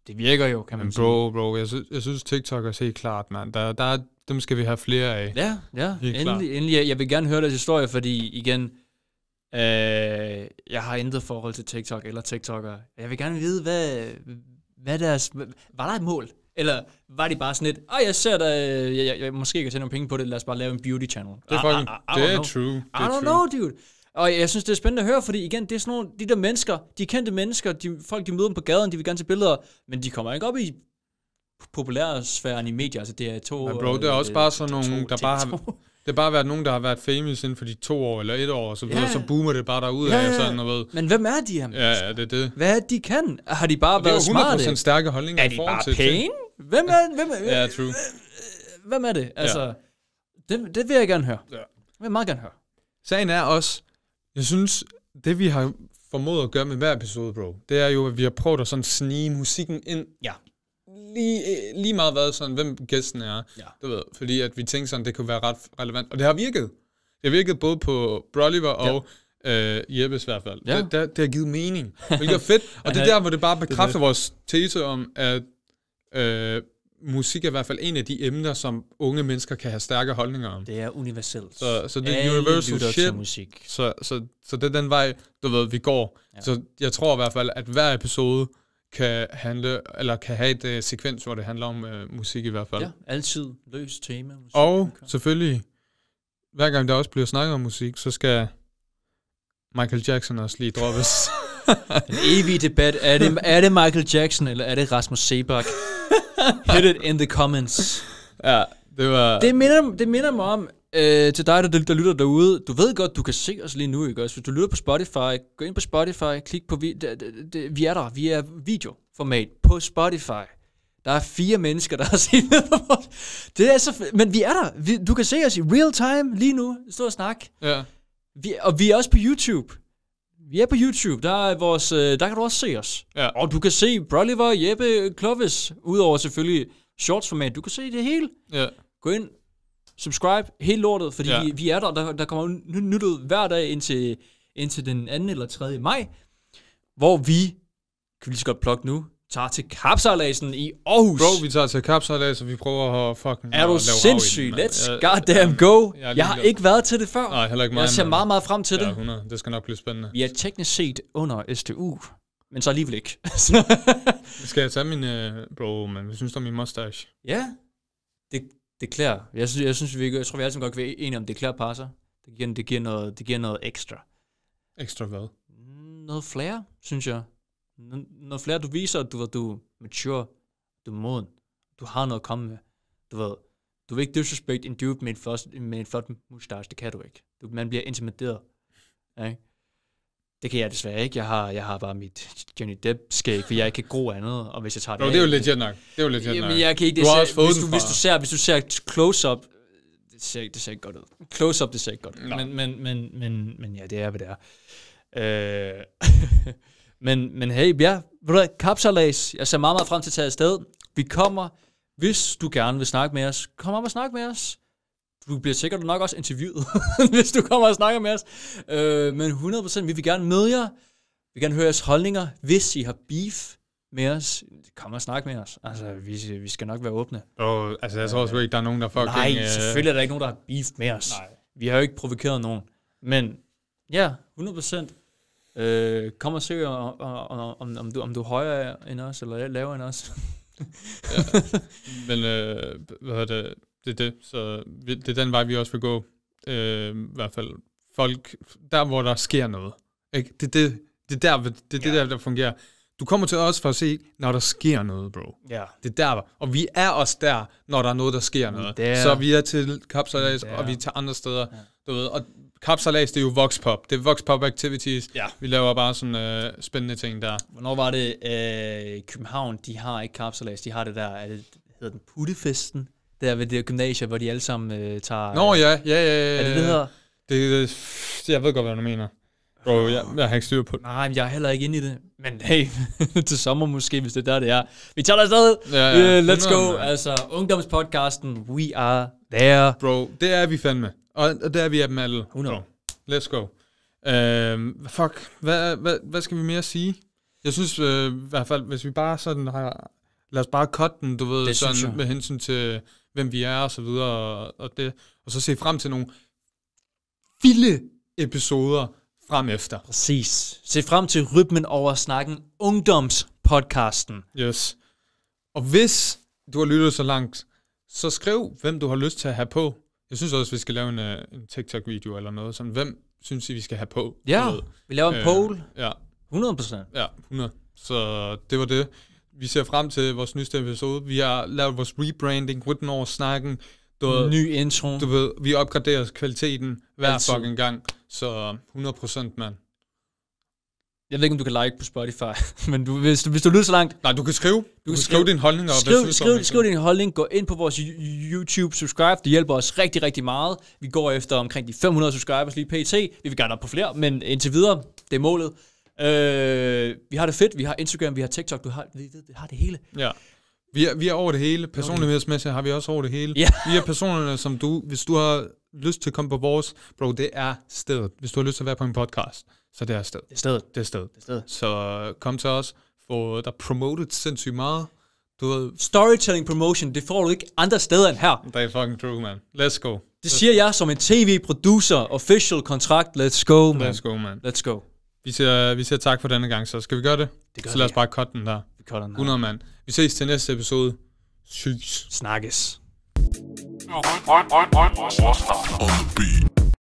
det virker jo, kan man bro, sige. bro, jeg sy- jeg synes TikTok er helt klart, mand. Der, der, dem skal vi have flere af. Ja, ja. Helt endelig, klart. endelig. Jeg vil gerne høre deres historie, fordi igen, øh, jeg har intet forhold til TikTok eller TikToker. Jeg vil gerne vide, hvad, hvad deres... Var der et mål? Eller var de bare sådan lidt, åh, jeg ser der, øh, jeg, jeg, jeg, måske kan tjene nogle penge på det, lad os bare lave en beauty channel. Det er fucking, I, I, I det er know. true. I don't know, dude. Og jeg synes, det er spændende at høre, fordi igen, det er sådan nogle, de der mennesker, de kendte mennesker, de, folk, de møder dem på gaden, de vil gerne tage billeder, men de kommer ikke op i populære sfæren i medier, altså det er to... Men bro, det er øh, også øh, bare sådan nogle, der bare har, *laughs* det har bare været nogen, der har været famous inden for de to år eller et år, og så, videre, så boomer det bare derud ja, ja. af sådan noget. Men hvem er de her mennesker? Ja, ja, det er det. Hvad er de kan? Har de bare været smarte? Det er jo 100% smarte? stærke holdninger Er de bare til pæne? Hvem er, hvem er, ja, true. hvem er det? Altså, ja. det, det vil jeg gerne høre. Ja. Det vil jeg meget gerne høre. Sagen er også, jeg synes, det vi har formået at gøre med hver episode, bro, det er jo, at vi har prøvet at sådan snige musikken ind. Ja. Lige, øh, lige meget hvad sådan, hvem gæsten er. Ja. Du ved, fordi at vi tænkte sådan, det kunne være ret relevant. Og det har virket. Det har virket både på Broliver ja. og øh, Jeppes i hvert fald. Ja. Det, det, det har givet mening, hvilket er fedt. Og *laughs* det er der, hvor det bare bekræfter det det. vores tese om, at øh, musik er i hvert fald en af de emner, som unge mennesker kan have stærke holdninger om. Det er universelt. Så, så det er Alle universal shit. Musik. Så, så, så det er den vej, du ved, vi går. Ja. Så jeg tror i hvert fald, at hver episode kan handle, eller kan have et uh, sekvens, hvor det handler om uh, musik i hvert fald. Ja, altid løs tema. Musik, og selvfølgelig, hver gang der også bliver snakket om musik, så skal Michael Jackson også lige droppes. *laughs* en evig debat. Er det, er det Michael Jackson, eller er det Rasmus Sebak? Hit it in the comments. Ja, det var... Det minder, det minder mig om, øh, til dig, der, der lytter derude. Du ved godt, du kan se os lige nu, ikke også? Hvis du lytter på Spotify, gå ind på Spotify, klik på... Vi, det, det, det, vi er der, vi er videoformat på Spotify. Der er fire mennesker, der har set Det er så... Men vi er der. Vi, du kan se os i real time lige nu. Stå og snak. Ja. Vi, og vi er også på YouTube. Vi er på YouTube, der, er vores, øh, der kan du også se os. Ja. Og du kan se Broliver, Jeppe, Clovis, udover selvfølgelig shortsformat. Du kan se det hele. Ja. Gå ind, subscribe, hele lortet, fordi ja. vi, vi er der, der, der kommer nyt, nyt ud hver dag indtil, indtil den 2. eller 3. maj, hvor vi, kan vi lige så godt plukke nu, tager til kapsejladsen i Aarhus. Bro, vi tager til kapsejlads, og vi prøver at fucking Er du sindssyg? Let's jeg, goddamn jeg, go. Jeg, jeg, har ikke været til det før. Nej, heller ikke mig. Jeg ser meget, meget frem til det. Ja, 100. Det skal nok blive spændende. Vi er teknisk set under STU, men så alligevel ikke. *laughs* skal jeg tage min... Uh, bro, men vi synes du om min mustache? Ja, det, det klæder. Jeg synes, jeg, synes, vi, jeg tror, vi altid godt kan være enige om, det klæder passer. Det giver, det, giver noget, det giver noget ekstra. Ekstra hvad? Noget flere, synes jeg. Når flere du viser, at du, ved, du er mature, du er moden, du har noget at komme med, du ved, du vil ikke disrespect en dude med en, flot, med en flot mustache, det kan du ikke. Du, man bliver intimideret. Ikke? Det kan jeg desværre ikke. Jeg har, jeg har bare mit Johnny Depp-skæg, for jeg kan ikke gro andet, og hvis jeg tager det Bro, af, det er jo legit nok. Det er jo legit jamen, nok. Jeg kan ikke, det du har også fået hvis, du, hvis, du ser, hvis du ser close-up, det ser, det ser ikke godt ud. Close-up, det ser ikke godt ud. No. Men, men, men, men, men ja, det er, hvad det er. Øh, *laughs* Men, men hey, ja, ved kapsalas, jeg ser meget, meget frem til at tage afsted. Vi kommer, hvis du gerne vil snakke med os, kom op og snak med os. Du bliver sikkert nok også interviewet, *laughs* hvis du kommer og snakker med os. Øh, men 100% vi vil gerne møde jer. Vi vil gerne høre jeres holdninger. Hvis I har beef, med os, kom og snak med os. Altså, vi, vi skal nok være åbne. Og oh, altså, jeg tror også ikke, der er nogen, der fucking... Nej, øh, selvfølgelig er der ikke nogen, der har beef med os. Nej. Vi har jo ikke provokeret nogen. Men ja, 100 Øh, kom og søg, om, om, om, du, om du er højere end os, eller lavere end os. *laughs* ja. Men øh, hvad er det? Det er det. Så det er den vej, vi også vil gå. Øh, I hvert fald folk, der hvor der sker noget. Ikke? Det, det, det er der, det, det, ja. der, der fungerer. Du kommer til os for at se, når der sker noget, bro. Ja. Det er der, og vi er også der, når der er noget, der sker noget. Der. Så vi er til kapsalas, og vi tager andre steder. Ja. Du ved, og kapsalas, det er jo Voxpop. Det er Voxpop Activities. Ja. Vi laver bare sådan øh, spændende ting der. Hvornår var det, øh, København, de har ikke kapsalas, de har det der, er det, hedder den puttefesten? Der ved det gymnasie, hvor de alle sammen øh, tager... Nå ja, ja, ja, ja. Er det det, der? Det, det, jeg ved godt, hvad du mener. Bro, jeg, jeg har ikke styr på det. Nej, men jeg er heller ikke inde i det. Men hey, *laughs* til sommer måske, hvis det er der, det er. Vi tager dig afsted. Ja, ja. Uh, let's go. Altså, ungdomspodcasten, we are there. Bro, det er vi fandme. Og, og der er vi af dem alle. 100. Let's go. Uh, fuck, hvad, hvad, hvad skal vi mere sige? Jeg synes uh, i hvert fald, hvis vi bare sådan har... Lad os bare cut den, du ved, det sådan, med hensyn til, hvem vi er og så videre, og, og det. Og så se frem til nogle vilde episoder frem efter. Præcis. Se frem til rytmen over snakken ungdomspodcasten. Yes. Og hvis du har lyttet så langt, så skriv, hvem du har lyst til at have på. Jeg synes også, vi skal lave en, øh, en TikTok-video eller noget. Sådan, hvem synes I, vi skal have på? Ja, vi laver en øh, poll. Ja. 100 procent. Ja, 100. Så det var det. Vi ser frem til vores nyeste episode. Vi har lavet vores rebranding, written over snakken. Du ved, Ny intro. Du ved, vi opgraderer kvaliteten hver Altid. fucking gang. Så 100 procent, mand. Jeg ved ikke, om du kan like på Spotify, *laughs* men du, hvis, du, hvis du lyder så langt... Nej, du kan skrive. Du, du kan skrive, skrive din holdning. Og skriv, synes, skriv, skriv din holdning. Gå ind på vores YouTube, subscribe. Det hjælper os rigtig, rigtig meget. Vi går efter omkring de 500 subscribers lige pt. Vi vil gerne op på flere, men indtil videre, det er målet. Øh, vi har det fedt. Vi har Instagram, vi har TikTok. Du har, vi, vi har det hele. Ja. Vi er, vi er over det hele. Personlighedsmæssigt har vi også over det hele. Ja. Vi er personerne som du. Hvis du har lyst til at komme på vores, bro, det er stedet. Hvis du har lyst til at være på en podcast. Så det er sted. Det er sted. Det er sted. Det er sted. Så kom til os, få dig promoted sindssygt meget. Du ved, Storytelling promotion, det får du ikke andre steder end her. Det er fucking true, man. Let's go. Det siger jeg som en tv-producer, official kontrakt. Let's go, man. Let's go, man. Let's go. Vi siger, vi siger tak for denne gang, så skal vi gøre det? det gør så lad os bare cut den der. Vi cutter den 100 mand. Vi ses til næste episode. Sygs. Snakkes. On the beat.